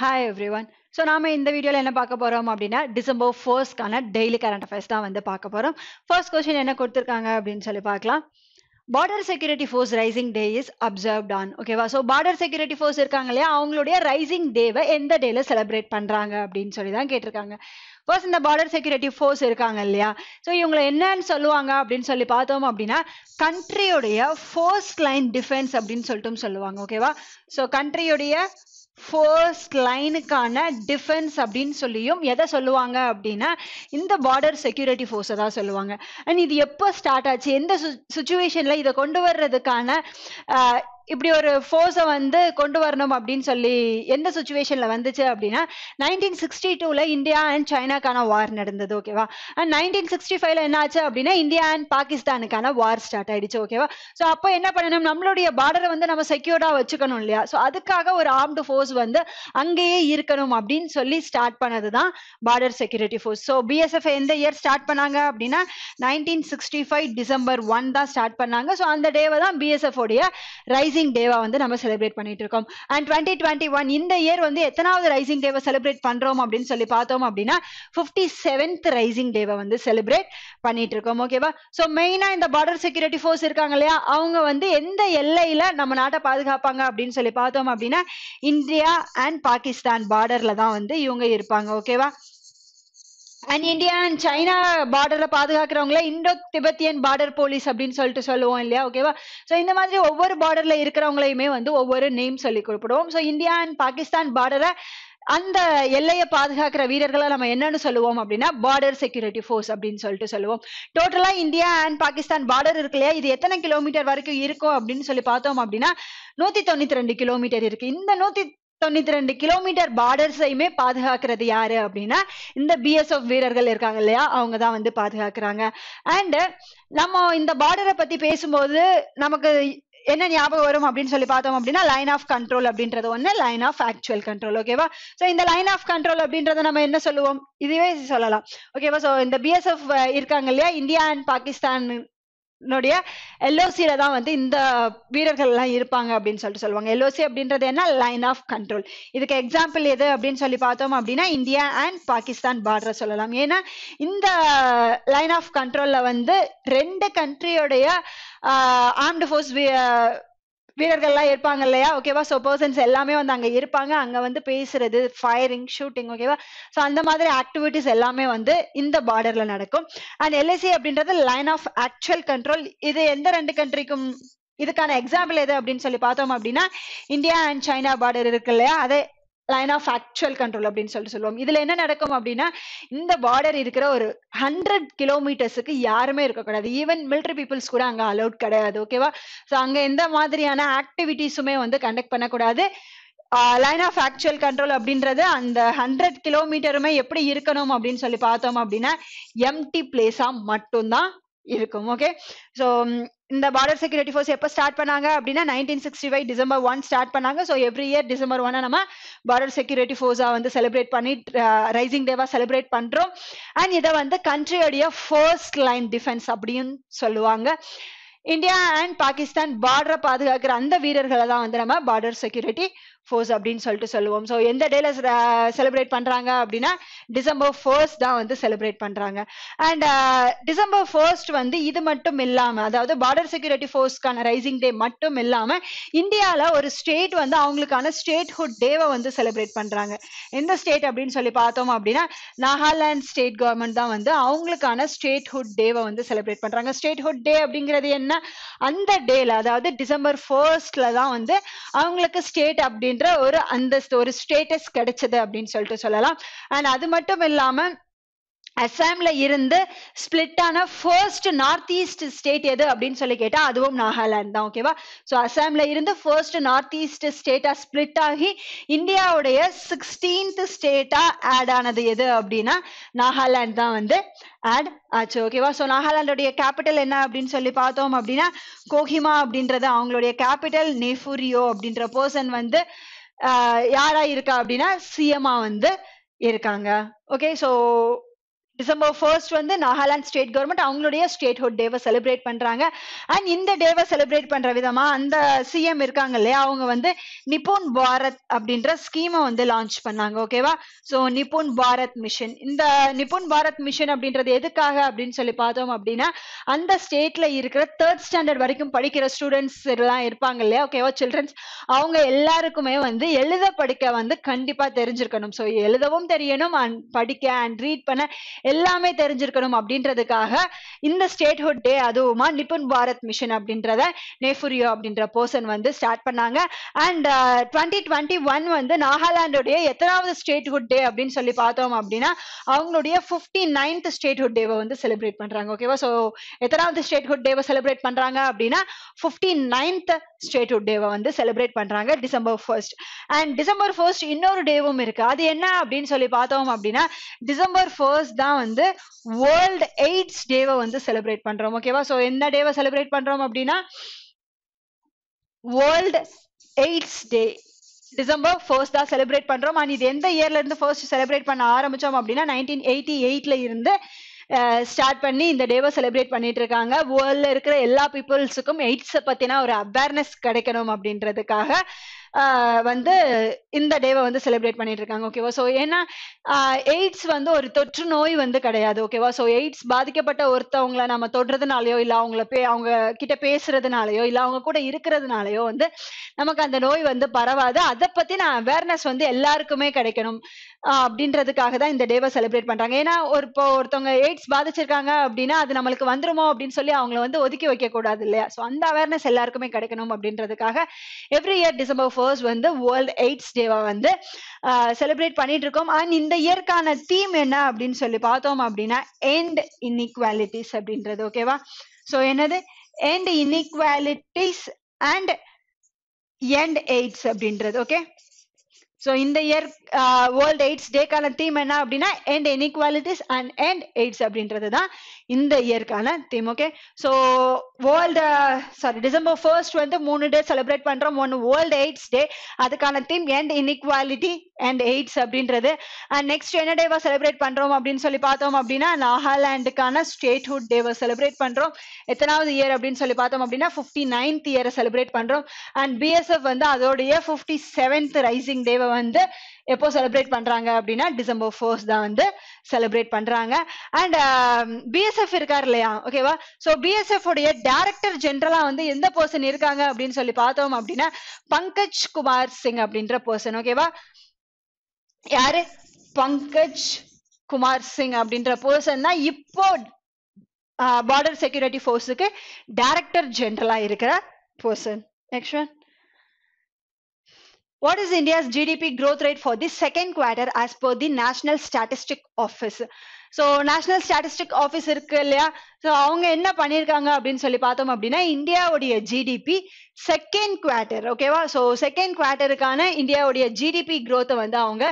Hi every one so நாம இந்த வீடியோவில் என்ன பார்க்க போகிறோம் அப்படின்னா டிசம்பர் ஃபர்ஸ்ட்க்கான டெய்லி கரண்ட் அஃபேர்ஸ் தான் வந்து பார்க்க போகிறோம் ஃபர்ஸ்ட் கொஸ்டின் என்ன கொடுத்துருக்காங்க அப்படின்னு சொல்லி பார்க்கலாம் border security force rising day is observed on ஓகேவா ஸோ பார்டர் செக்யூரிட்டி ஃபோர்ஸ் இருக்காங்க இல்லையா அவங்களுடைய ரைசிங் டேவை எந்த டேல செலிப்ரேட் பண்ணுறாங்க அப்படின்னு சொல்லி தான் கேட்டிருக்காங்க ஃபர்ஸ்ட் இந்த பார்டர் செக்யூரிட்டி ஃபோர்ஸ் இருக்காங்க இல்லையா ஸோ இவங்களை என்னன்னு சொல்லுவாங்க அப்படின்னு சொல்லி பார்த்தோம் அப்படின்னா கண்ட்ரியுடைய ஃபர்ஸ்ட் லைன் டிஃபென்ஸ் அப்படின்னு சொல்லிட்டும் சொல்லுவாங்க ஓகேவா ஸோ கண்ட்ரியுடைய ஃபர்ஸ்ட் லைனுக்கான டிஃபென்ஸ் அப்படின்னு சொல்லியும் எதை சொல்லுவாங்க அப்படின்னா இந்த பார்டர் செக்யூரிட்டி ஃபோர்ஸை தான் சொல்லுவாங்க அண்ட் இது எப்போ ஸ்டார்ட் ஆச்சு எந்த சுச்சுவேஷனில் இதை கொண்டு வர்றதுக்கான இப்படி ஒரு ஃபோர்ஸை வந்து கொண்டு வரணும் அப்படின்னு சொல்லி எந்த சுச்சுவேஷன்ல வந்துச்சு அப்படின்னா நைன்டீன் சிக்ஸ்டி டூல இந்தியா அண்ட் சைனாக்கான வார் நடந்தது ஓகேவா அண்ட் நைன்டீன் சிக்ஸ்டி ஃபைவ்ல என்ன ஆச்சு அப்படின்னா இந்தியா அண்ட் பாகிஸ்தானுக்கான வார் ஸ்டார்ட் ஆயிடுச்சு ஓகேவா ஸோ அப்போ என்ன பண்ணணும் நம்மளுடைய பார்டரை வந்து நம்ம செக்யூர்டாக வச்சுக்கணும் இல்லையா ஸோ அதுக்காக ஒரு ஆர்ம்டு ஃபோர்ஸ் வந்து அங்கேயே இருக்கணும் அப்படின்னு சொல்லி ஸ்டார்ட் பண்ணது தான் border security force so BSF எந்த இயர் ஸ்டார்ட் பண்ணாங்க அப்படின்னா nineteen sixty five December one தான் ஸ்டார்ட் பண்ணாங்க ஸோ அந்த டேவை தான் பிஎஸ்எஃப் உடைய ரைசிங் ரைசிங் டேவா வந்து நம்ம செலிப்ரேட் பண்ணிட்டு இருக்கோம் அண்ட் டுவெண்ட்டி டுவெண்ட்டி ஒன் இந்த இயர் வந்து எத்தனாவது ரைசிங் டேவை செலிப்ரேட் பண்றோம் அப்படின்னு சொல்லி பார்த்தோம் அப்படின்னா ஃபிஃப்டி செவன்த் ரைசிங் டேவை வந்து செலிப்ரேட் பண்ணிட்டு இருக்கோம் ஓகேவா ஸோ மெயினா இந்த பார்டர் செக்யூரிட்டி ஃபோர்ஸ் இருக்காங்க இல்லையா அவங்க வந்து எந்த எல்லையில நம்ம நாட்டை பாதுகாப்பாங்க அப்படின்னு சொல்லி பார்த்தோம் அப்படின்னா இந்தியா அண்ட் பாகிஸ்தான் பார்டர்ல தான் வந்து இவங்க இருப்பாங்க ஓகேவா அண்ட் இந்தியா அண்ட் சைனா பார்டர்ல பாதுகாக்கிறவங்கள இந்தோ திபெத்தியன் பார்டர் போலீஸ் அப்படின்னு சொல்லிட்டு சொல்லுவோம் இல்லையா ஓகேவா ஸோ இந்த மாதிரி ஒவ்வொரு பார்டர்ல இருக்கிறவங்களையுமே வந்து ஒவ்வொரு நேம் சொல்லி குறிப்பிடுவோம் ஸோ இந்தியா அண்ட் பாகிஸ்தான் பார்டரை அந்த எல்லையை பாதுகாக்கிற வீரர்களை நம்ம என்னன்னு சொல்லுவோம் அப்படின்னா பார்டர் செக்யூரிட்டி ஃபோர்ஸ் அப்படின்னு சொல்லிட்டு சொல்லுவோம் டோட்டலா இந்தியா அண்ட் பாகிஸ்தான் பார்டர் இருக்கு இல்லையா இது எத்தனை கிலோமீட்டர் வரைக்கும் இருக்கும் அப்படின்னு சொல்லி பார்த்தோம் அப்படின்னா நூத்தி தொண்ணூத்தி ரெண்டு கிலோமீட்டர் இருக்கு இந்த நூத்தி தொண்ணூத்தி ரெண்டு கிலோமீட்டர் பார்டர்ஸையுமே பாதுகாக்கிறது யாரு அப்படின்னா இந்த பிஎஸ்எஃப் வீரர்கள் இருக்காங்க இல்லையா அவங்க தான் வந்து பாதுகாக்கிறாங்க அண்ட் நம்ம இந்த பார்டரை பத்தி பேசும்போது நமக்கு என்ன ஞாபகம் வரும் அப்படின்னு சொல்லி பார்த்தோம் அப்படின்னா லைன் ஆஃப் கண்ட்ரோல் அப்படின்றது ஒன்று லைன் ஆஃப் ஆக்சுவல் கண்ட்ரோல் ஓகேவா ஸோ இந்த லைன் ஆஃப் கண்ட்ரோல் அப்படின்றத நம்ம என்ன சொல்லுவோம் இதுவே சொல்லலாம் ஓகேவா ஸோ இந்த பிஎஸ்எஃப் இருக்காங்க இல்லையா இந்தியா அண்ட் பாகிஸ்தான் னுடைய எல்ஓசியில தான் வந்து இந்த வீரர்கள் எல்லாம் இருப்பாங்க அப்படின்னு சொல்லிட்டு சொல்லுவாங்க எல்ஓசி அப்படின்றது என்ன லைன் ஆஃப் கண்ட்ரோல் இதுக்கு எக்ஸாம்பிள் எது அப்படின்னு சொல்லி பார்த்தோம் அப்படின்னா இந்தியா அண்ட் பாகிஸ்தான் பார்டர் சொல்லலாம் ஏன்னா இந்த லைன் ஆஃப் கண்ட்ரோல்ல வந்து ரெண்டு கண்ட்ரியோடைய ஆர்ம்டு ஃபோர்ஸ் வீரர்கள்லாம் இருப்பாங்க இல்லையா ஓகேவா சோ பர்சன்ஸ் எல்லாமே வந்து அங்கே இருப்பாங்க அங்கே வந்து பேசுறது ஃபயரிங் ஷூட்டிங் ஓகேவா ஸோ அந்த மாதிரி ஆக்டிவிட்டிஸ் எல்லாமே வந்து இந்த பார்டர்ல நடக்கும் அண்ட் எல்ஐசி e அப்படின்றது லைன் ஆஃப் ஆக்சுவல் கண்ட்ரோல் இது எந்த ரெண்டு கண்ட்ரிக்கும் இதுக்கான எக்ஸாம்பிள் எது அப்படின்னு சொல்லி பார்த்தோம் அப்படின்னா இந்தியா அண்ட் சைனா பார்டர் இருக்கு இல்லையா அதை லைன் ஆஃப் ஆக்சுவல் கண்ட்ரோல் அப்படின்னு சொல்லிட்டு சொல்லுவோம் இதுல என்ன நடக்கும் அப்படின்னா இந்த பார்டர் இருக்கிற ஒரு ஹண்ட்ரட் கிலோமீட்டர்ஸுக்கு யாருமே இருக்கக்கூடாது ஈவன் மிலிட்ரி பீப்புள்ஸ் கூட அங்க அலௌட் கிடையாது ஓகேவா ஸோ அங்க எந்த மாதிரியான ஆக்டிவிட்டிஸுமே வந்து கண்டக்ட் பண்ணக்கூடாது லைன் ஆஃப் ஆக்சுவல் கண்ட்ரோல் அப்படின்றது அந்த ஹண்ட்ரட் கிலோமீட்டருமே எப்படி இருக்கணும் அப்படின்னு சொல்லி பார்த்தோம் அப்படின்னா எம்டி பிளேஸா மட்டும்தான் இருக்கும் ஓகே ஸோ இந்த பார்டர் செக்யூரிட்டி ஃபோர்ஸ் எப்போ ஸ்டார்ட் பண்ணாங்க அப்படின்னா nineteen sixty five December one start பண்ணாங்க ஸோ எவ்ரி இயர் டிசம்பர் ஒன்னா நம்ம பார்டர் செக்யூரிட்டி ஃபோர்ஸாக வந்து செலிப்ரேட் பண்ணி ரைசிங் டேவாக செலிப்ரேட் பண்ணுறோம் அண்ட் இதை வந்து கண்ட்ரியோடைய ஃபர்ஸ்ட் லைன் டிஃபென்ஸ் அப்படின்னு சொல்லுவாங்க இந்தியா அண்ட் பாகிஸ்தான் பார்டரை பாதுகாக்கிற அந்த வீரர்களை தான் வந்து நம்ம பார்டர் செக்யூரிட்டி ஃபோர்ஸ் அப்படின்னு சொல்லிட்டு சொல்லுவோம் ஸோ எந்த டேல செலிப்ரேட் பண்றாங்க அப்படின்னா டிசம்பர் ஃபர்ஸ்ட் தான் வந்து செலிப்ரேட் பண்றாங்க அண்ட் டிசம்பர் ஃபர்ஸ்ட் வந்து இது மட்டும் இல்லாம அதாவது பார்டர் செக்யூரிட்டி ஃபோர்ஸ்க்கான ரைசிங் டே மட்டும் இல்லாம இந்தியாவில் ஒரு ஸ்டேட் வந்து அவங்களுக்கான ஸ்டேட்ஹுட் டேவை வந்து செலிப்ரேட் பண்றாங்க எந்த ஸ்டேட் அப்படின்னு சொல்லி பார்த்தோம் அப்படின்னா நாகாலாந்து ஸ்டேட் கவர்மெண்ட் தான் வந்து அவங்களுக்கான ஸ்டேட்ஹுட் டேவை வந்து செலிப்ரேட் பண்றாங்க ஸ்டேட்ஹுட் டே அப்படிங்கிறது என்ன அந்த டேல அதாவது டிசம்பர் ஃபர்ஸ்ட்ல தான் வந்து அவங்களுக்கு ஸ்டேட் அப்படின்னு அப்படின்ற ஒரு அந்தஸ்து ஒரு ஸ்டேட்டஸ் கிடைச்சது அப்படின்னு சொல்லிட்டு சொல்லலாம் அண்ட் அது மட்டும் இல்லாம அசாம்ல இருந்து ஸ்பிளிட் ஆன ஃபர்ஸ்ட் நார்த் ஈஸ்ட் ஸ்டேட் எது அப்படின்னு சொல்லி கேட்டா அதுவும் நாகாலாந்து தான் ஓகேவா ஸோ அசாம்ல இருந்து ஃபர்ஸ்ட் நார்த் ஈஸ்ட் ஸ்டேட்டா ஸ்பிளிட் ஆகி இந்தியாவுடைய சிக்ஸ்டீன்த் ஸ்டேட்டா ஆட் ஆனது எது அப்படின்னா நாகாலாந்து தான் வந்து ஆட் ஆச்சு ஓகேவா ஸோ நாகாலாந்துடைய கேபிட்டல் என்ன அப்படின்னு சொல்லி பார்த்தோம் அப்படின்னா கோஹிமா அப்படின்றது அவங்களுடைய கேபிட்டல் நேஃபுரியோ அப்படின்ற பர்சன் வந்து யாரா இருக்கா அப்படின்னா சிஎம்மா வந்து இருக்காங்க ஓகே ஸோ டிசம்பர் ஃபர்ஸ்ட் வந்து நாகாலாந்து ஸ்டேட் கவர்மெண்ட் அவங்களுடைய ஸ்டேட்ஹுட் டேவை செலிப்ரேட் பண்றாங்க அண்ட் இந்த டேவை செலிப்ரேட் பண்ற விதமா அந்த சிஎம் இருக்காங்க இல்லையா அவங்க வந்து நிபுன் பாரத் அப்படின்ற ஸ்கீமை வந்து லான்ச் பண்ணாங்க ஓகேவா ஸோ நிபுன் பாரத் மிஷன் இந்த நிபுன் பாரத் மிஷன் அப்படின்றது எதுக்காக அப்படின்னு சொல்லி பார்த்தோம் அப்படின்னா அந்த ஸ்டேட்ல இருக்கிற தேர்ட் ஸ்டாண்டர்ட் வரைக்கும் படிக்கிற ஸ்டூடெண்ட்ஸ் எல்லாம் இருப்பாங்க இல்லையா ஓகேவா சில்ட்ரன்ஸ் அவங்க எல்லாருக்குமே வந்து எழுத படிக்க வந்து கண்டிப்பா தெரிஞ்சிருக்கணும் ஸோ எழுதவும் தெரியணும் அண்ட் படிக்க அண்ட் ரீட் பண்ண எல்லாமே தெரிஞ்சிருக்கணும் அப்படின்றதுக்காக இந்த ஸ்டேட்ஹுட் டே அதுவுமா நிபுன் பாரத் மிஷன் அப்படின்றத நேஃபுரியோ அப்படின்ற போர்சன் வந்து ஸ்டார்ட் பண்ணாங்க அண்ட் டுவெண்ட்டி டுவெண்ட்டி ஒன் வந்து நாகாலாண்டுடைய எத்தனாவது ஸ்டேட்ஹுட் டே அப்படின்னு சொல்லி பார்த்தோம் அப்படின்னா அவங்களுடைய ஃபிஃப்டி நைன்த் ஸ்டேட்ஹுட் டேவை வந்து செலிப்ரேட் பண்றாங்க ஓகேவா ஸோ எத்தனாவது ஸ்டேட்ஹுட் டேவை செலிப்ரேட் பண்றாங்க அப்படின்னா ஃபிஃப்டி நைன்த் ஸ்டேட்ஹுட் டேவை வந்து செலிப்ரேட் பண்றாங்க December first and December first இன்னொரு டேவும் இருக்கு அது என்ன அப்படின்னு சொல்லி பார்த்தோம் அப்படின்னா டிசம்பர் ஃபர்ஸ்ட் தான் தான் வந்து வேர்ல்ட் எய்ட்ஸ் டேவை வந்து செலிப்ரேட் பண்றோம் ஓகேவா ஸோ என்ன டேவை செலிப்ரேட் பண்றோம் அப்படின்னா world AIDS day December first தான் செலிப்ரேட் பண்றோம் அண்ட் இது எந்த இயர்ல இருந்து ஃபர்ஸ்ட் செலிப்ரேட் பண்ண ஆரம்பிச்சோம் அப்படின்னா நைன்டீன் எயிட்டி எயிட்ல இருந்து ஸ்டார்ட் பண்ணி இந்த டேவை செலிப்ரேட் பண்ணிட்டு இருக்காங்க வேர்ல்ட்ல இருக்கிற எல்லா பீப்புள்ஸுக்கும் எய்ட்ஸை பத்தினா ஒரு அவேர்னஸ் கிடைக்கணும் அப்படின்றதுக்காக வந்து இந்த டேவை வந்து செலிப்ரேட் பண்ணிட்டு இருக்காங்க ஓகேவா ஸோ ஏன்னா எய்ட்ஸ் வந்து ஒரு தொற்று நோய் வந்து கிடையாது ஓகேவா ஸோ எய்ட்ஸ் பாதிக்கப்பட்ட ஒருத்தவங்களை நம்ம தொடுறதுனாலயோ இல்லை அவங்கள பே அவங்க கிட்ட பேசுறதுனாலயோ இல்லை அவங்க கூட இருக்கிறதுனாலயோ வந்து நமக்கு அந்த நோய் வந்து பரவாது அதை பத்தின அவேர்னஸ் வந்து எல்லாருக்குமே கிடைக்கணும் அப்படின்றதுக்காக தான் இந்த டேவை செலிப்ரேட் பண்றாங்க ஏன்னா ஒரு இப்போ ஒருத்தவங்க எய்ட்ஸ் பாதிச்சிருக்காங்க அப்படின்னா அது நம்மளுக்கு வந்துருமோ அப்படின்னு சொல்லி அவங்கள வந்து ஒதுக்கி வைக்க கூடாது இல்லையா ஸோ அந்த அவேர்னஸ் எல்லாருக்குமே கிடைக்கணும் அப்படின்றதுக்காக எவ்ரி இயர் டிசம்பர் ஃபர்ஸ்ட் வந்து வேர்ல்ட் எய்ட்ஸ் டேவா வந்து செலிப்ரேட் பண்ணிட்டு இருக்கோம் அண்ட் இந்த இயற்கான தீம் என்ன அப்படின்னு சொல்லி பார்த்தோம் அப்படின்னா எண்ட் இன்இக்வாலிட்டிஸ் அப்படின்றது ஓகேவா ஸோ என்னது end inequalities and end AIDS அப்படின்றது ஓகே ஸோ இந்த இயர் வேர்ல்ட் எய்ட்ஸ் டேக்கான தீம் என்ன அப்படின்னா end inequalities and end AIDS அப்படின்றது தான் இந்த இயர்க்கான theme okay so world sorry December first வந்து மூணு டே செலிப்ரேட் பண்ணுறோம் ஒன்று வேர்ல்டு எய்ட்ஸ் டே அதுக்கான theme and inequality and AIDS அப்படின்றது அண்ட் நெக்ஸ்ட் என்ன டேவை செலிப்ரேட் பண்ணுறோம் அப்படின்னு சொல்லி பார்த்தோம் அப்படின்னா நாகாலாண்டுக்கான ஸ்டேட்ஹுட் டேவை செலிப்ரேட் பண்ணுறோம் எத்தனாவது இயர் அப்படின்னு சொல்லி பார்த்தோம் அப்படின்னா ஃபிஃப்டி நைன்த் இயரை செலிப்ரேட் பண்ணுறோம் அண்ட் பிஎஸ்எஃப் வந்து அதோடைய ஃபிஃப்டி செவன்த் ரைசிங் டேவை வந்து எப்போ செலிப்ரேட் பண்றாங்க அப்படின்னா டிசம்பர் ஃபோர்ஸ் தான் வந்து செலிப்ரேட் பண்றாங்க அண்ட் பிஎஸ்எஃப் um, இருக்கார் இல்லையா ஓகேவா ஸோ பிஎஸ்எஃப் உடைய டைரக்டர் ஜென்ரலா வந்து எந்த பர்சன் இருக்காங்க அப்படின்னு சொல்லி பார்த்தோம் அப்படின்னா பங்கஜ் குமார் சிங் அப்படின்ற பர்சன் ஓகேவா யாரு பங்கஜ் குமார் சிங் அப்படின்ற பர்சன் தான் இப்போ பார்டர் செக்யூரிட்டி ஃபோர்ஸுக்கு டைரக்டர் ஜென்ரலா இருக்கிற person next What is India's GDP growth rate for the second quarter as per the National Statistic Office? So national statistic office இருக்கு இல்லையா ஸோ அவங்க என்ன பண்ணியிருக்காங்க அப்படின்னு சொல்லி பார்த்தோம் அப்படின்னா இந்தியாவுடைய ஜிடிபி செகண்ட் குவார்ட்டர் ஓகேவா ஸோ செகண்ட் குவார்ட்டருக்கான இந்தியாவுடைய ஜிடிபி க்ரோத்தை வந்து அவங்க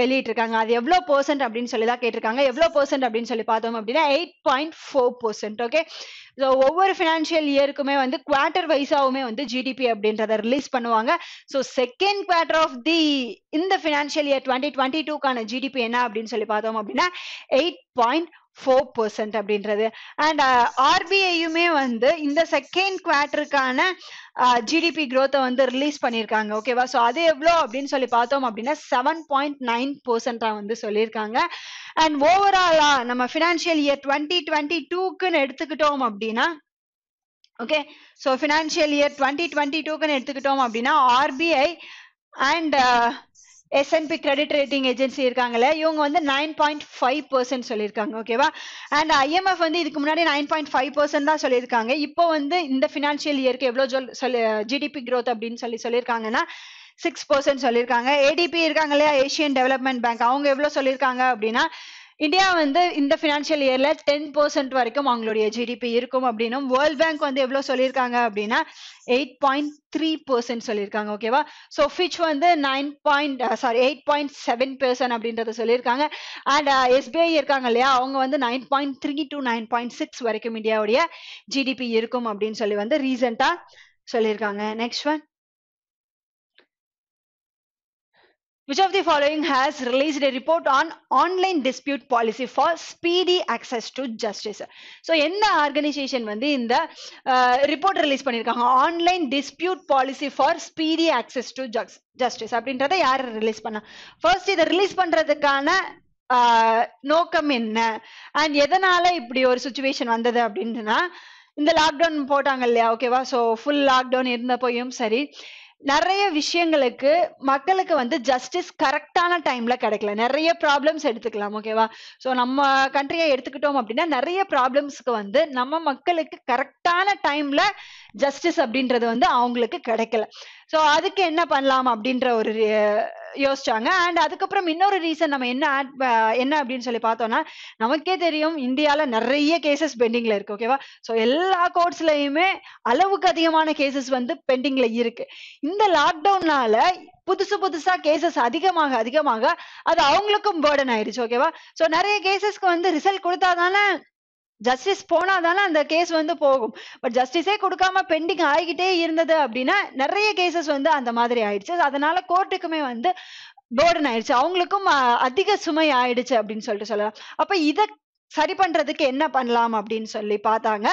வெளியிட்டிருக்காங்க அது எவ்வளோ பர்சன்ட் அப்படின்னு சொல்லி தான் கேட்டிருக்காங்க எவ்வளோ பர்சன்ட் அப்படின்னு சொல்லி பார்த்தோம் அப்படின்னா eight point four percent okay so ஒவ்வொரு ஃபினான்ஷியல் இயருக்குமே வந்து குவார்டர் வைஸாகவுமே வந்து ஜிடிபி அப்படின்றத ரிலீஸ் பண்ணுவாங்க so second quarter of the இந்த ஃபினான்ஷியல் இயர் டுவெண்ட்டி டுவெண்ட்டி டூக்கான ஜிடிபி என்ன அப்படின்னு சொல்லி பார்த்தோம் அப்படின்னா எயிட் பாயிண்ட் ஃபோர் பர்சன்ட் அப்படின்றது அண்ட் ஆர்பிஐயுமே uh, வந்து இந்த செகண்ட் குவார்டருக்கான ஜிடிபி க்ரோத்தை வந்து ரிலீஸ் பண்ணியிருக்காங்க ஓகேவா ஸோ அது எவ்வளோ அப்படின்னு சொல்லி பார்த்தோம் அப்படின்னா செவன் பாயிண்ட் நைன் பர்சன்டாக வந்து சொல்லியிருக்காங்க அண்ட் ஓவராலா நம்ம ஃபினான்ஷியல் இயர் டுவெண்ட்டி டுவெண்ட்டி டூக்குன்னு எடுத்துக்கிட்டோம் அப்படின்னா okay so financial year twenty twenty டூக்குன்னு எடுத்துக்கிட்டோம் அப்படின்னா RBI and S and P credit rating agency இருக்காங்களே இவங்க வந்து நைன் பாயிண்ட் ஃபைவ் பர்சன்ட் சொல்லியிருக்காங்க ஓகேவா அண்ட் ஐஎம்எஃப் வந்து இதுக்கு முன்னாடி நைன் பாயிண்ட் ஃபைவ் பர்சன்ட் தான் சொல்லியிருக்காங்க இப்போ வந்து இந்த ஃபினான்ஷியல் இயருக்கு எவ்வளோ சொல் சொல்லி ஜிடிபி க்ரோத் அப்படின்னு சொல்லி சொல்லியிருக்காங்கன்னா சிக்ஸ் பர்சன்ட் சொல்லியிருக்காங்க ஏடிபி இருக்காங்க இல்லையா ஏஷியன் டெவலப்மெண்ட் பேங்க் அவங்க எவ்வளோ சொல்லியிருக்காங்க அப்படின்னா இந்தியா வந்து இந்த ஃபினான்ஷியல் இயர்ல டென் பர்சன்ட் வரைக்கும் அவங்களுடைய ஜிடிபி இருக்கும் அப்படின்னும் வேர்ல்ட் பேங்க் வந்து எவ்வளோ சொல்லியிருக்காங்க அப்படின்னா எயிட் பாயிண்ட் த்ரீ பர்சன்ட் சொல்லியிருக்காங்க ஓகேவா ஸோ ஃபிச் வந்து nine point sorry eight point seven percent அப்படின்றத சொல்லியிருக்காங்க அண்ட் எஸ்பிஐ uh, இருக்காங்க இல்லையா அவங்க வந்து nine point three to nine point six வரைக்கும் இந்தியாவுடைய ஜிடிபி இருக்கும் அப்படின்னு சொல்லி வந்து ரீசெண்டாக சொல்லியிருக்காங்க next one Which of the following has released a report on online dispute policy for speedy access to justice? So என்ன ஆர்கனைசேஷன் வந்து இந்த ரிப்போர்ட் ரிலீஸ் பண்ணியிருக்காங்க online dispute policy for speedy access to justice அப்படின்றத யார் release பண்ணா first இதை release பண்ணுறதுக்கான நோக்கம் என்ன அண்ட் எதனால இப்படி ஒரு சுச்சுவேஷன் வந்தது அப்படின்னா இந்த லாக்டவுன் போட்டாங்க இல்லையா ஓகேவா ஸோ ஃபுல் லாக்டவுன் இருந்தப்பையும் சரி நிறைய விஷயங்களுக்கு மக்களுக்கு வந்து ஜஸ்டிஸ் கரெக்டான டைம்ல கிடைக்கல நிறைய ப்ராப்ளம்ஸ் எடுத்துக்கலாம் ஓகேவா ஸோ நம்ம கண்ட்ரியை எடுத்துக்கிட்டோம் அப்படின்னா நிறைய ப்ராப்ளம்ஸ்க்கு வந்து நம்ம மக்களுக்கு கரெக்டான டைம்ல ஜஸ்டிஸ் அப்படின்றது வந்து அவங்களுக்கு கிடைக்கல ஸோ அதுக்கு என்ன பண்ணலாம் அப்படின்ற ஒரு யோசிச்சாங்க அண்ட் அதுக்கப்புறம் இன்னொரு ரீசன் நம்ம என்ன ஆட் என்ன அப்படின்னு சொல்லி பார்த்தோம்னா நமக்கே தெரியும் இந்தியாவில் நிறைய கேசஸ் பெண்டிங்கில் இருக்கு ஓகேவா ஸோ எல்லா கோர்ட்ஸ்லையுமே அளவுக்கு அதிகமான கேசஸ் வந்து பெண்டிங்கில் இருக்கு இந்த லாக்டவுனால புதுசு புதுசா கேசஸ் அதிகமாக அதிகமாக அது அவங்களுக்கும் பேர்டன் ஆயிடுச்சு ஓகேவா ஸோ நிறைய கேசஸ்க்கு வந்து ரிசல்ட் கொடுத்தாதானே ஜஸ்டிஸ் போனாதானே அந்த கேஸ் வந்து போகும் பட் ஜஸ்டிஸே கொடுக்காம பெண்டிங் ஆகிக்கிட்டே இருந்தது அப்படின்னா நிறைய கேசஸ் வந்து அந்த மாதிரி ஆயிடுச்சு அதனால கோர்ட்டுக்குமே வந்து போர்டன் ஆயிடுச்சு அவங்களுக்கும் அதிக சுமை ஆயிடுச்சு அப்படின்னு சொல்லிட்டு சொல்லலாம் அப்ப இதை சரி பண்றதுக்கு என்ன பண்ணலாம் அப்படின்னு சொல்லி பார்த்தாங்க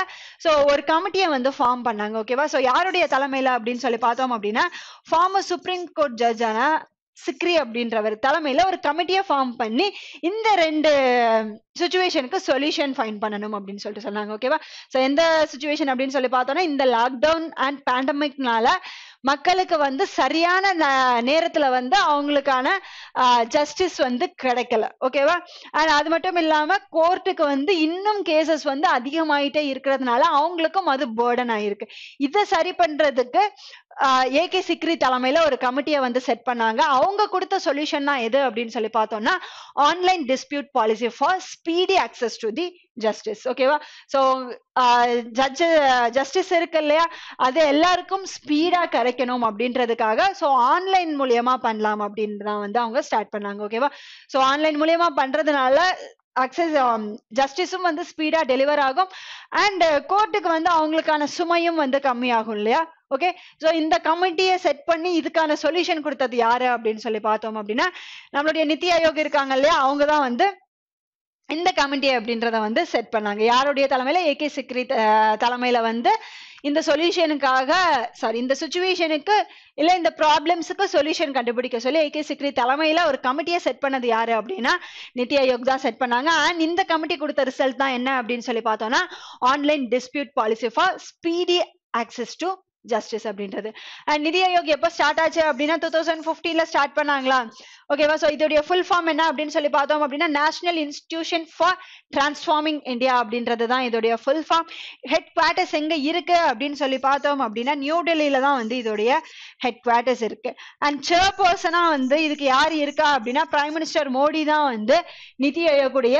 ஸோ ஒரு கமிட்டியை வந்து ஃபார்ம் பண்ணாங்க ஓகேவா ஸோ யாருடைய தலைமையில அப்படின்னு சொல்லி பார்த்தோம் அப்படின்னா ஃபார்மர் சுப்ரீம் கோர்ட் ஜட்ஜான சிக்ரி அப்படின்றவர் தலைமையில ஒரு கமிட்டியை ஃபார்ம் பண்ணி இந்த ரெண்டு சுச்சுவேஷனுக்கு சொல்யூஷன் ஃபைன் பண்ணணும் அப்படின்னு சொல்லிட்டு சொன்னாங்க ஓகேவா ஸோ எந்த சுச்சுவேஷன் அப்படின்னு சொல்லி பார்த்தோம்னா இந்த லாக்டவுன் அண்ட் பேண்டமிக்னால மக்களுக்கு வந்து சரியான நேரத்துல வந்து அவங்களுக்கான ஜஸ்டிஸ் வந்து கிடைக்கல ஓகேவா அண்ட் அது மட்டும் இல்லாம கோர்ட்டுக்கு வந்து இன்னும் கேசஸ் வந்து அதிகமாயிட்டே இருக்கிறதுனால அவங்களுக்கும் அது பேர்டன் ஆயிருக்கு இதை சரி பண்றதுக்கு ஏ கே சிக்ரி தலைமையில ஒரு கமிட்டியை வந்து செட் பண்ணாங்க அவங்க கொடுத்த சொல்யூஷன் தான் எது அப்படின்னு சொல்லி பார்த்தோம்னா online dispute policy for speedy access to the justice ஓகேவா ஸோ ஜட்ஜ் ஜஸ்டிஸ் இருக்கு இல்லையா அது எல்லாருக்கும் ஸ்பீடா கிடைக்கணும் அப்படின்றதுக்காக ஸோ ஆன்லைன் மூலியமா பண்ணலாம் அப்படின்னு தான் வந்து அவங்க ஸ்டார்ட் பண்ணாங்க ஓகேவா ஸோ ஆன்லைன் மூலியமா பண்றதுனால அக்சஸ் ஜஸ்டிஸும் um, வந்து ஸ்பீடா டெலிவர் ஆகும் அண்ட் கோர்ட்டுக்கு uh, வந்து அவங்களுக்கான சுமையும் வந்து கம்மியாகும் இல்லையா ஓகே ஸோ இந்த கமிட்டியை செட் பண்ணி இதுக்கான சொல்யூஷன் கொடுத்தது யாரு அப்படின்னு சொல்லி பார்த்தோம் அப்படின்னா நம்மளுடைய நித்தி ஆயோக் இருக்காங்க இல்லையா அவங்க தான் வந்து இந்த கமிட்டி அப்படின்றத வந்து செட் பண்ணாங்க யாருடைய தலைமையில ஏ கே சிக்ரி தலைமையில வந்து இந்த சொல்யூஷனுக்காக சாரி இந்த சுச்சுவேஷனுக்கு இல்ல இந்த ப்ராப்ளம்ஸுக்கு சொல்யூஷன் கண்டுபிடிக்க சொல்லி ஏ கே சிக்ரி தலைமையில ஒரு கமிட்டியை செட் பண்ணது யாரு அப்படின்னா நித்தி ஆயோக் தான் செட் பண்ணாங்க அண்ட் இந்த கமிட்டி கொடுத்த ரிசல்ட் தான் என்ன அப்படின்னு சொல்லி பார்த்தோம்னா online dispute policy for speedy access to justice அப்படின்றது அண்ட் நிதி ஆயோக் எப்போ ஸ்டார்ட் ஆச்சு அப்படின்னா டூ தௌசண்ட் ஃபிஃப்டில ஸ்டார்ட் பண்ணாங்களா ஓகேவா ஸோ இதோடைய ஃபுல் ஃபார்ம் என்ன அப்படின்னு சொல்லி பார்த்தோம் அப்படின்னா national institution for transforming India அப்படின்றது தான் இதோடைய ஃபுல் ஃபார்ம் ஹெட் குவார்ட்டர்ஸ் எங்க இருக்கு அப்படின்னு சொல்லி பார்த்தோம் அப்படின்னா நியூ டெல்லியில தான் வந்து இதோடைய ஹெட் குவார்ட்டர்ஸ் இருக்கு அண்ட் சேர் வந்து இதுக்கு யார் இருக்கா அப்படின்னா பிரைம் மினிஸ்டர் மோடி தான் வந்து நிதி ஆயோக்குடைய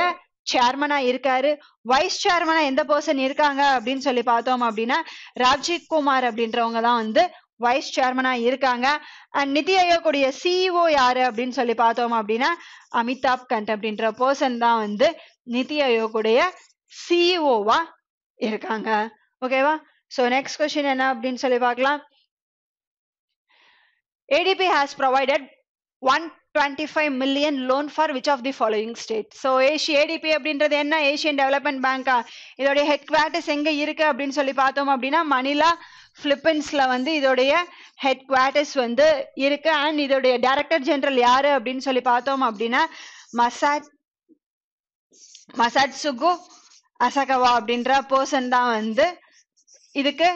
சேர்மனா இருக்காரு வைஸ் சேர்மனா எந்த பர்சன் இருக்காங்க அப்படின்னு சொல்லி பார்த்தோம் அப்படின்னா ராஜீவ் குமார் அப்படின்றவங்க தான் வந்து வைஸ் சேர்மனா இருக்காங்க அண்ட் நிதி ஆயோக்குடைய சிஇஓ e யாரு அப்படின்னு சொல்லி பார்த்தோம் அப்படின்னா அமிதாப் கண்ட் அப்படின்ற பர்சன் தான் வந்து நிதி ஆயோக்குடைய சிஇஓவா e இருக்காங்க ஓகேவா சோ நெக்ஸ்ட் கொஸ்டின் என்ன அப்படின்னு சொல்லி பார்க்கலாம் ADP has provided one twenty five million loan for which of the following state so ஏஷி ஏடிபி அப்படின்றது என்ன ஏஷியன் டெவலப்மெண்ட் பேங்கா இதோடைய ஹெட் குவார்ட்டர்ஸ் எங்கே இருக்குது அப்படின்னு சொல்லி பார்த்தோம் அப்படின்னா மணிலா பிலிப்பைன்ஸில் வந்து இதோடைய ஹெட் குவார்ட்டர்ஸ் வந்து இருக்கு அண்ட் இதோடைய டைரக்டர் ஜெனரல் யாரு அப்படின்னு சொல்லி பார்த்தோம் அப்படின்னா மசாட் மசாட் சுகு அசகவா அப்படின்ற பர்சன் தான் வந்து இதுக்கு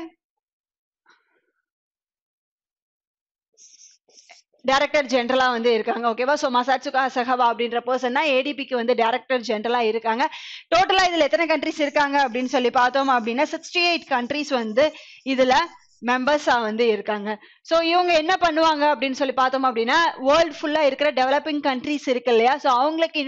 டைரக்டர் ஜென்ரலாக வந்து இருக்காங்க ஓகேவா ஸோ மசாச்சுகா சஹவா அப்படின்ற பர்சன் தான் ஏடிபிக்கு வந்து டைரக்டர் ஜென்ரலாக இருக்காங்க டோட்டலாக இதில் எத்தனை கண்ட்ரிஸ் இருக்காங்க அப்படின்னு சொல்லி பார்த்தோம் அப்படின்னா சிக்ஸ்டி எயிட் கண்ட்ரிஸ் வந்து இதில் மெம்பர்ஸா வந்து இருக்காங்க ஸோ இவங்க என்ன பண்ணுவாங்க அப்படின்னு சொல்லி பார்த்தோம் அப்படின்னா வேர்ல்ட் ஃபுல்லா இருக்கிற டெவலப்பிங் கண்ட்ரிஸ் இருக்கு இல்லையா ஸோ அவங்களுக்கு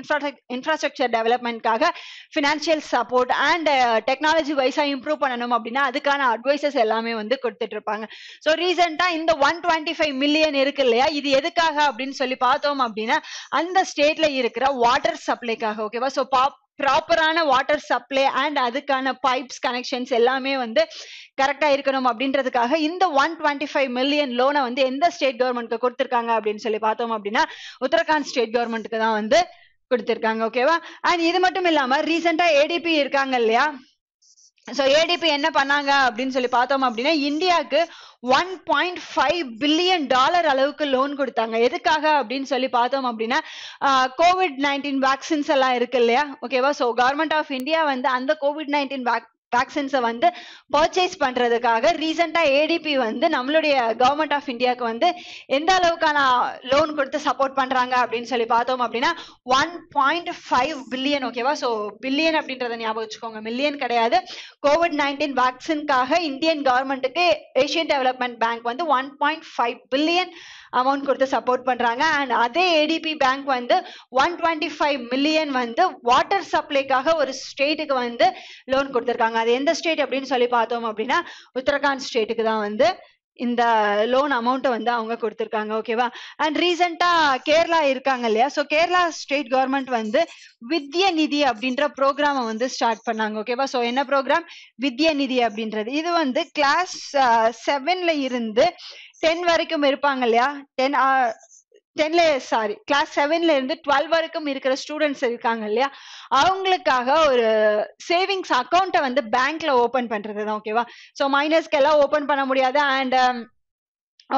இன்ஃப்ராஸ்ட்ரக்சர் டெவலப்மெண்ட்காக ஃபினான்ஷியல் சப்போர்ட் அண்ட் டெக்னாலஜி வைஸா இம்ப்ரூவ் பண்ணணும் அப்படின்னா அதுக்கான அட்வைசஸ் எல்லாமே வந்து கொடுத்துட்டு இருப்பாங்க ஸோ ரீசெண்டா இந்த ஒன் டுவெண்ட்டி ஃபைவ் மில்லியன் இருக்கு இல்லையா இது எதுக்காக அப்படின்னு சொல்லி பார்த்தோம் அப்படின்னா அந்த ஸ்டேட்ல இருக்கிற வாட்டர் சப்ளைக்காக ஓகேவா ஸோ பாப் ப்ராப்பரான வாட்டர் சப்ளை அண்ட் அதுக்கான பைப்ஸ் கனெக்ஷன்ஸ் எல்லாமே வந்து கரெக்டாக இருக்கணும் அப்படின்றதுக்காக இந்த ஒன் டுவெண்ட்டி ஃபைவ் மில்லியன் லோனை வந்து எந்த ஸ்டேட் கவர்மெண்ட்டுக்கு கொடுத்துருக்காங்க அப்படின்னு சொல்லி பார்த்தோம் அப்படின்னா உத்தரகாண்ட் ஸ்டேட் கவர்மெண்ட்டுக்கு தான் வந்து கொடுத்துருக்காங்க ஓகேவா அண்ட் இது மட்டும் இல்லாமல் ரீசெண்டாக ஏடிபி இருக்காங்க இல்லையா ஸோ ஏடிபி என்ன பண்ணாங்க அப்படின்னு சொல்லி பார்த்தோம் அப்படின்னா இந்தியாவுக்கு one point five billion dollar அளவுக்கு லோன் கொடுத்தாங்க எதுக்காக அப்படின்னு சொல்லி பார்த்தோம் அப்படின்னா கோவிட் நைன்டீன் வேக்சின்ஸ் எல்லாம் இருக்கு இல்லையா ஓகேவா ஸோ கவர்மெண்ட் ஆஃப் இந்தியா வந்து அந்த கோவிட் நைன்டீன் வேக்சின்ஸை வந்து பர்ச்சேஸ் பண்ணுறதுக்காக ரீசெண்டாக ஏடிபி வந்து நம்மளுடைய கவர்மெண்ட் ஆஃப் இந்தியாவுக்கு வந்து எந்த அளவுக்கான லோன் கொடுத்து சப்போர்ட் பண்ணுறாங்க அப்படின்னு சொல்லி பார்த்தோம் அப்படின்னா ஒன் பாயிண்ட் ஃபைவ் பில்லியன் ஓகேவா ஸோ பில்லியன் அப்படின்றத ஞாபகம் வச்சுக்கோங்க மில்லியன் கிடையாது கோவிட் நைன்டீன் வேக்சின்காக இந்தியன் கவர்மெண்ட்டுக்கு ஏஷியன் டெவலப்மெண்ட் பேங்க் வந்து one point five billion amount கொடுத்து சப்போர்ட் பண்றாங்க அண்ட் அதே ஏடிபி பேங்க் வந்து ஒன் டுவெண்ட்டி ஃபைவ் மில்லியன் வந்து வாட்டர் சப்ளைக்காக ஒரு ஸ்டேட்டுக்கு வந்து லோன் கொடுத்துருக்காங்க அது எந்த ஸ்டேட் அப்படின்னு சொல்லி பார்த்தோம் அப்படின்னா உத்தரகாண்ட் ஸ்டேட்டுக்கு தான் வந்து இந்த லோன் அமௌண்ட்டை வந்து அவங்க கொடுத்துருக்காங்க ஓகேவா அண்ட் ரீசெண்டாக கேரளா இருக்காங்க இல்லையா ஸோ கேரளா ஸ்டேட் கவர்மெண்ட் வந்து வித்ய நிதி அப்படின்ற ப்ரோக்ராமை வந்து ஸ்டார்ட் பண்ணாங்க ஓகேவா ஸோ என்ன ப்ரோக்ராம் வித்ய நிதி அப்படின்றது இது வந்து கிளாஸ் செவன்ல இருந்து டென் வரைக்கும் இருப்பாங்க இல்லையா டென் டென்ல சாரி கிளாஸ் செவன்ல இருந்து டுவெல் வரைக்கும் இருக்கிற ஸ்டூடெண்ட்ஸ் இருக்காங்க இல்லையா அவங்களுக்காக ஒரு சேவிங்ஸ் அக்கௌண்ட்டை வந்து பேங்க்ல ஓபன் பண்றது தான் ஓகேவா சோ மைனஸ்க்கு எல்லாம் ஓபன் பண்ண முடியாது அண்ட்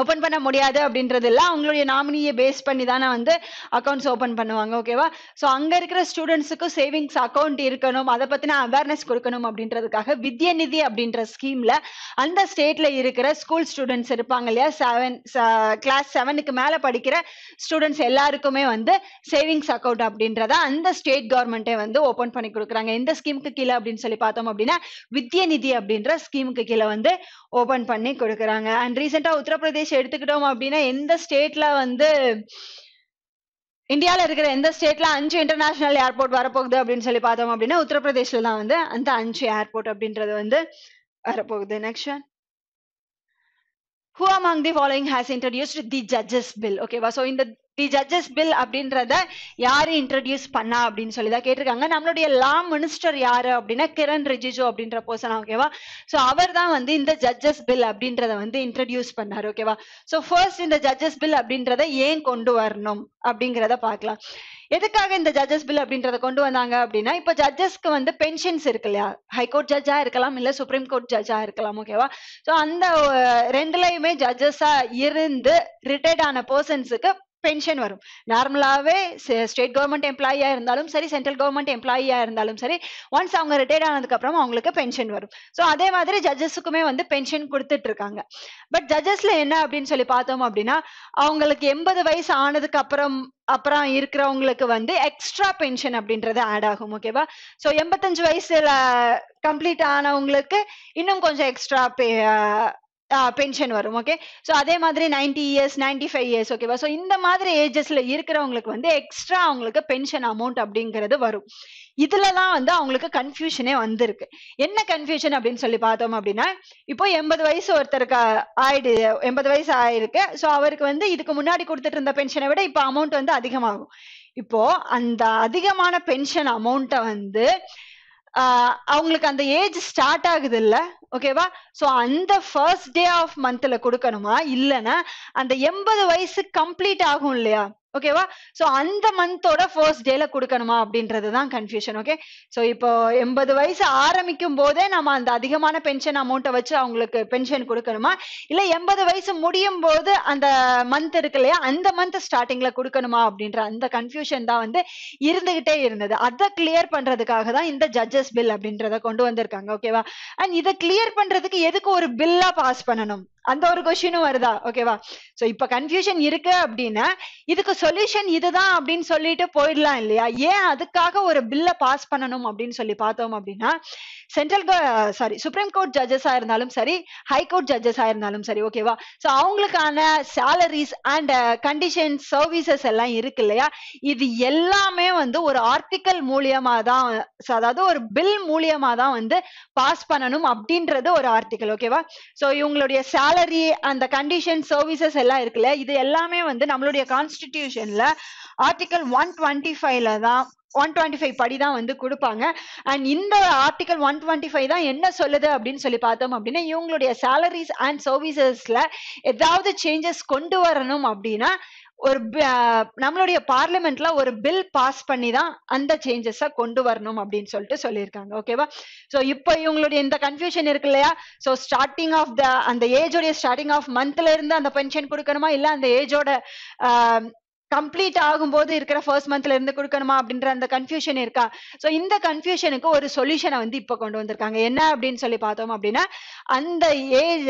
ஓப்பன் பண்ண முடியாது அப்படின்றது இல்லை அவங்களுடைய நாமினியை பேஸ் பண்ணி தானே வந்து அக்கௌண்ட்ஸ் ஓப்பன் பண்ணுவாங்க ஓகேவா ஸோ அங்கே இருக்கிற ஸ்டூடெண்ட்ஸுக்கும் சேவிங்ஸ் அக்கௌண்ட் இருக்கணும் அதை பற்றின அவேர்னஸ் கொடுக்கணும் அப்படின்றதுக்காக வித்யநிதி அப்படின்ற ஸ்கீமில் அந்த ஸ்டேட்டில் இருக்கிற ஸ்கூல் ஸ்டூடெண்ட்ஸ் இருப்பாங்க இல்லையா செவன் கிளாஸ் செவனுக்கு மேலே படிக்கிற ஸ்டூடெண்ட்ஸ் எல்லாருக்குமே வந்து சேவிங்ஸ் அக்கௌண்ட் அப்படின்றத அந்த ஸ்டேட் கவர்மெண்ட்டே வந்து ஓப்பன் பண்ணி கொடுக்குறாங்க இந்த ஸ்கீமுக்கு கீழே அப்படின்னு சொல்லி பார்த்தோம் அப்படின்னா வித்யநிதி அப்படின்ற ஸ்கீமுக்கு கீழே வந்து ஓப்பன் பண்ணி கொடுக்குறாங்க அண்ட் ரீசெண்டாக உத்தரப்பிரதேச உத்தரப்பிரதேஷ் எடுத்துக்கிட்டோம் அப்படின்னா எந்த ஸ்டேட்ல வந்து இந்தியாவில இருக்கிற எந்த ஸ்டேட்ல அஞ்சு இன்டர்நேஷனல் ஏர்போர்ட் வரப்போகுது அப்படின்னு சொல்லி பார்த்தோம் அப்படின்னா உத்தரப்பிரதேஷ்ல தான் வந்து அந்த அஞ்சு ஏர்போர்ட் அப்படின்றது வந்து வரப்போகுது next who among the following has introduced the judges bill ஓகேவா ஸோ இந்த தி ஜட்ஜஸ் பில் அப்படின்றத யாரு இன்ட்ரடியூஸ் பண்ணா அப்படின்னு சொல்லி தான் கேட்டிருக்காங்க நம்மளுடைய லா மினிஸ்டர் யாரு அப்படின்னா கிரண் ரிஜிஜு அப்படின்ற பர்சன் ஓகேவா ஸோ அவர் தான் வந்து இந்த ஜட்ஜஸ் பில் அப்படின்றத வந்து இன்ட்ரடியூஸ் பண்ணார் ஓகேவா ஸோ ஃபர்ஸ்ட் இந்த ஜட்ஜஸ் பில் அப்படின்றத ஏன் கொண்டு வரணும் அப்படிங்கிறத பார்க்கலாம் எதுக்காக இந்த ஜட்ஜஸ் பில் அப்படின்றத கொண்டு வந்தாங்க அப்படின்னா இப்போ ஜட்ஜஸ்க்கு வந்து பென்ஷன்ஸ் இருக்கு இல்லையா ஹைகோர்ட் ஜட்ஜா இருக்கலாம் இல்ல சுப்ரீம் கோர்ட் ஜட்ஜா இருக்கலாம் ஓகேவா ஸோ அந்த ரெண்டுலயுமே ஜட்ஜஸா இருந்து ரிட்டையர்ட் ஆன பர்சன்ஸுக்கு பென்ஷன் வரும் நார்மலாகவே ஸ்டேட் கவர்மெண்ட் எம்ப்ளாயியாக இருந்தாலும் சரி சென்ட்ரல் கவர்மெண்ட் எம்ப்ளாயியாக இருந்தாலும் சரி ஒன்ஸ் அவங்க ரிட்டையர்ட் ஆனதுக்கப்புறம் அவங்களுக்கு பென்ஷன் வரும் ஸோ அதே மாதிரி ஜட்ஜஸுக்குமே வந்து பென்ஷன் கொடுத்துட்டு இருக்காங்க பட் ஜட்ஜஸில் என்ன அப்படின்னு சொல்லி பார்த்தோம் அப்படின்னா அவங்களுக்கு எண்பது வயசு ஆனதுக்கு அப்புறம் அப்புறம் இருக்கிறவங்களுக்கு வந்து எக்ஸ்ட்ரா பென்ஷன் அப்படின்றது ஆட் ஆகும் ஓகேவா ஸோ எண்பத்தஞ்சு வயசுல கம்ப்ளீட் ஆனவங்களுக்கு இன்னும் கொஞ்சம் எக்ஸ்ட்ரா பென்ஷன் வரும் ஓகே ஸோ அதே மாதிரி ninety years ninety five years ஓகேவா ஸோ இந்த மாதிரி ஏஜஸ்ல இருக்கிறவங்களுக்கு வந்து எக்ஸ்ட்ரா அவங்களுக்கு பென்ஷன் அமௌண்ட் அப்படிங்கிறது வரும் இதுலலாம் வந்து அவங்களுக்கு கன்ஃபியூஷனே வந்திருக்கு என்ன கன்ஃபியூஷன் அப்படின்னு சொல்லி பார்த்தோம் அப்படின்னா இப்போ எண்பது வயசு ஒருத்தருக்கு ஆயிடு எண்பது வயசு ஆயிருக்கு ஸோ அவருக்கு வந்து இதுக்கு முன்னாடி கொடுத்துட்டு இருந்த பென்ஷனை விட இப்போ அமௌண்ட் வந்து அதிகமாகும் இப்போ அந்த அதிகமான பென்ஷன் அமௌண்ட்டை வந்து அவங்களுக்கு அந்த ஏஜ் ஸ்டார்ட் ஆகுது இல்ல ஓகேவா ஸோ அந்த ஃபர்ஸ்ட் டே ஆஃப் மந்த்ல கொடுக்கணுமா இல்லைன்னா அந்த எண்பது வயசு கம்ப்ளீட் ஆகும் இல்லையா ஓகேவா ஸோ அந்த மந்தோட ஃபர்ஸ்ட் டேல கொடுக்கணுமா அப்படின்றது தான் கன்ஃபியூஷன் ஓகே ஸோ இப்போ எண்பது வயசு ஆரம்பிக்கும் போதே நம்ம அந்த அதிகமான பென்ஷன் அமௌண்ட்டை வச்சு அவங்களுக்கு பென்ஷன் கொடுக்கணுமா இல்ல எண்பது வயசு முடியும் போது அந்த மந்த் இருக்கு இல்லையா அந்த மந்த் ஸ்டார்டிங்ல கொடுக்கணுமா அப்படின்ற அந்த கன்ஃபியூஷன் தான் வந்து இருந்துகிட்டே இருந்தது அதை கிளியர் பண்றதுக்காக தான் இந்த ஜட்ஜஸ் பில் அப்படின்றத கொண்டு வந்திருக்காங்க ஓகேவா அண்ட் இதை கிளியர் பண்றதுக்கு எதுக்கு ஒரு பில்லா பாஸ் பண்ணணும் அந்த ஒரு கொஸ்டினும் வருதா ஓகேவா சோ இப்ப கன்ஃபியூஷன் இருக்கு அப்படின்னா இதுக்கு சொல்யூஷன் இதுதான் அப்படின்னு சொல்லிட்டு போயிடலாம் இல்லையா ஏன் அதுக்காக ஒரு பில்ல பாஸ் பண்ணணும் அப்படின்னு சொல்லி பார்த்தோம் அப்படின்னா சென்ட்ரல் சாரி சுப்ரீம் கோர்ட் ஜட்ஜஸா இருந்தாலும் சரி ஹை கோர்ட் ஜட்ஜஸா இருந்தாலும் சரி ஓகேவா சோ அவங்களுக்கான சேலரிஸ் அண்ட் கண்டிஷன் சர்வீசஸ் எல்லாம் இருக்கு இல்லையா இது எல்லாமே வந்து ஒரு ஆர்டிக்கல் மூலியமா தான் அதாவது ஒரு பில் மூலியமா தான் வந்து பாஸ் பண்ணணும் அப்படின்றது ஒரு ஆர்டிக்கல் ஓகேவா சோ இவங்களுடைய சேலரி சேலரி அந்த கண்டிஷன் சர்வீசஸ் எல்லாம் இருக்குல்ல இது எல்லாமே வந்து நம்மளுடைய கான்ஸ்டிடியூஷன்ல ஆர்டிகல் ஒன் டுவெண்ட்டி ஃபைவ்ல தான் ஒன் டுவெண்ட்டி ஃபைவ் படி தான் வந்து கொடுப்பாங்க அண்ட் இந்த ஆர்டிகல் ஒன் டுவெண்ட்டி ஃபைவ் தான் என்ன சொல்லுது அப்படின்னு சொல்லி பார்த்தோம் அப்படின்னா இவங்களுடைய சேலரிஸ் அண்ட் சர்வீசஸ்ல ஏதாவது சேஞ்சஸ் கொண்டு வரணும் அப்படின்னா ஒரு நம்மளுடைய பார்லிமெண்ட்ல ஒரு பில் பாஸ் பண்ணி தான் அந்த சேஞ்சஸ் கொண்டு வரணும் அப்படின்னு சொல்லிட்டு சொல்லியிருக்காங்க ஓகேவா ஸோ இப்போ இவங்களுடைய இந்த கன்ஃபியூஷன் இருக்கு இல்லையா ஸோ ஸ்டார்டிங் ஆஃப் த அந்த ஏஜோடைய ஸ்டார்டிங் ஆஃப் மந்த்ல இருந்து அந்த பென்ஷன் கொடுக்கணுமா இல்லை அந்த ஏஜோட கம்ப்ளீட் ஆகும்போது இருக்கிற ஃபர்ஸ்ட் மந்த்ல இருந்து கொடுக்கணுமா அப்படின்ற அந்த கன்ஃபியூஷன் இருக்கா ஸோ இந்த கன்ஃபியூஷனுக்கு ஒரு சொல்யூஷனை வந்து இப்போ கொண்டு வந்திருக்காங்க என்ன அப்படின்னு சொல்லி பார்த்தோம் அப்படின்னா அந்த ஏஜ்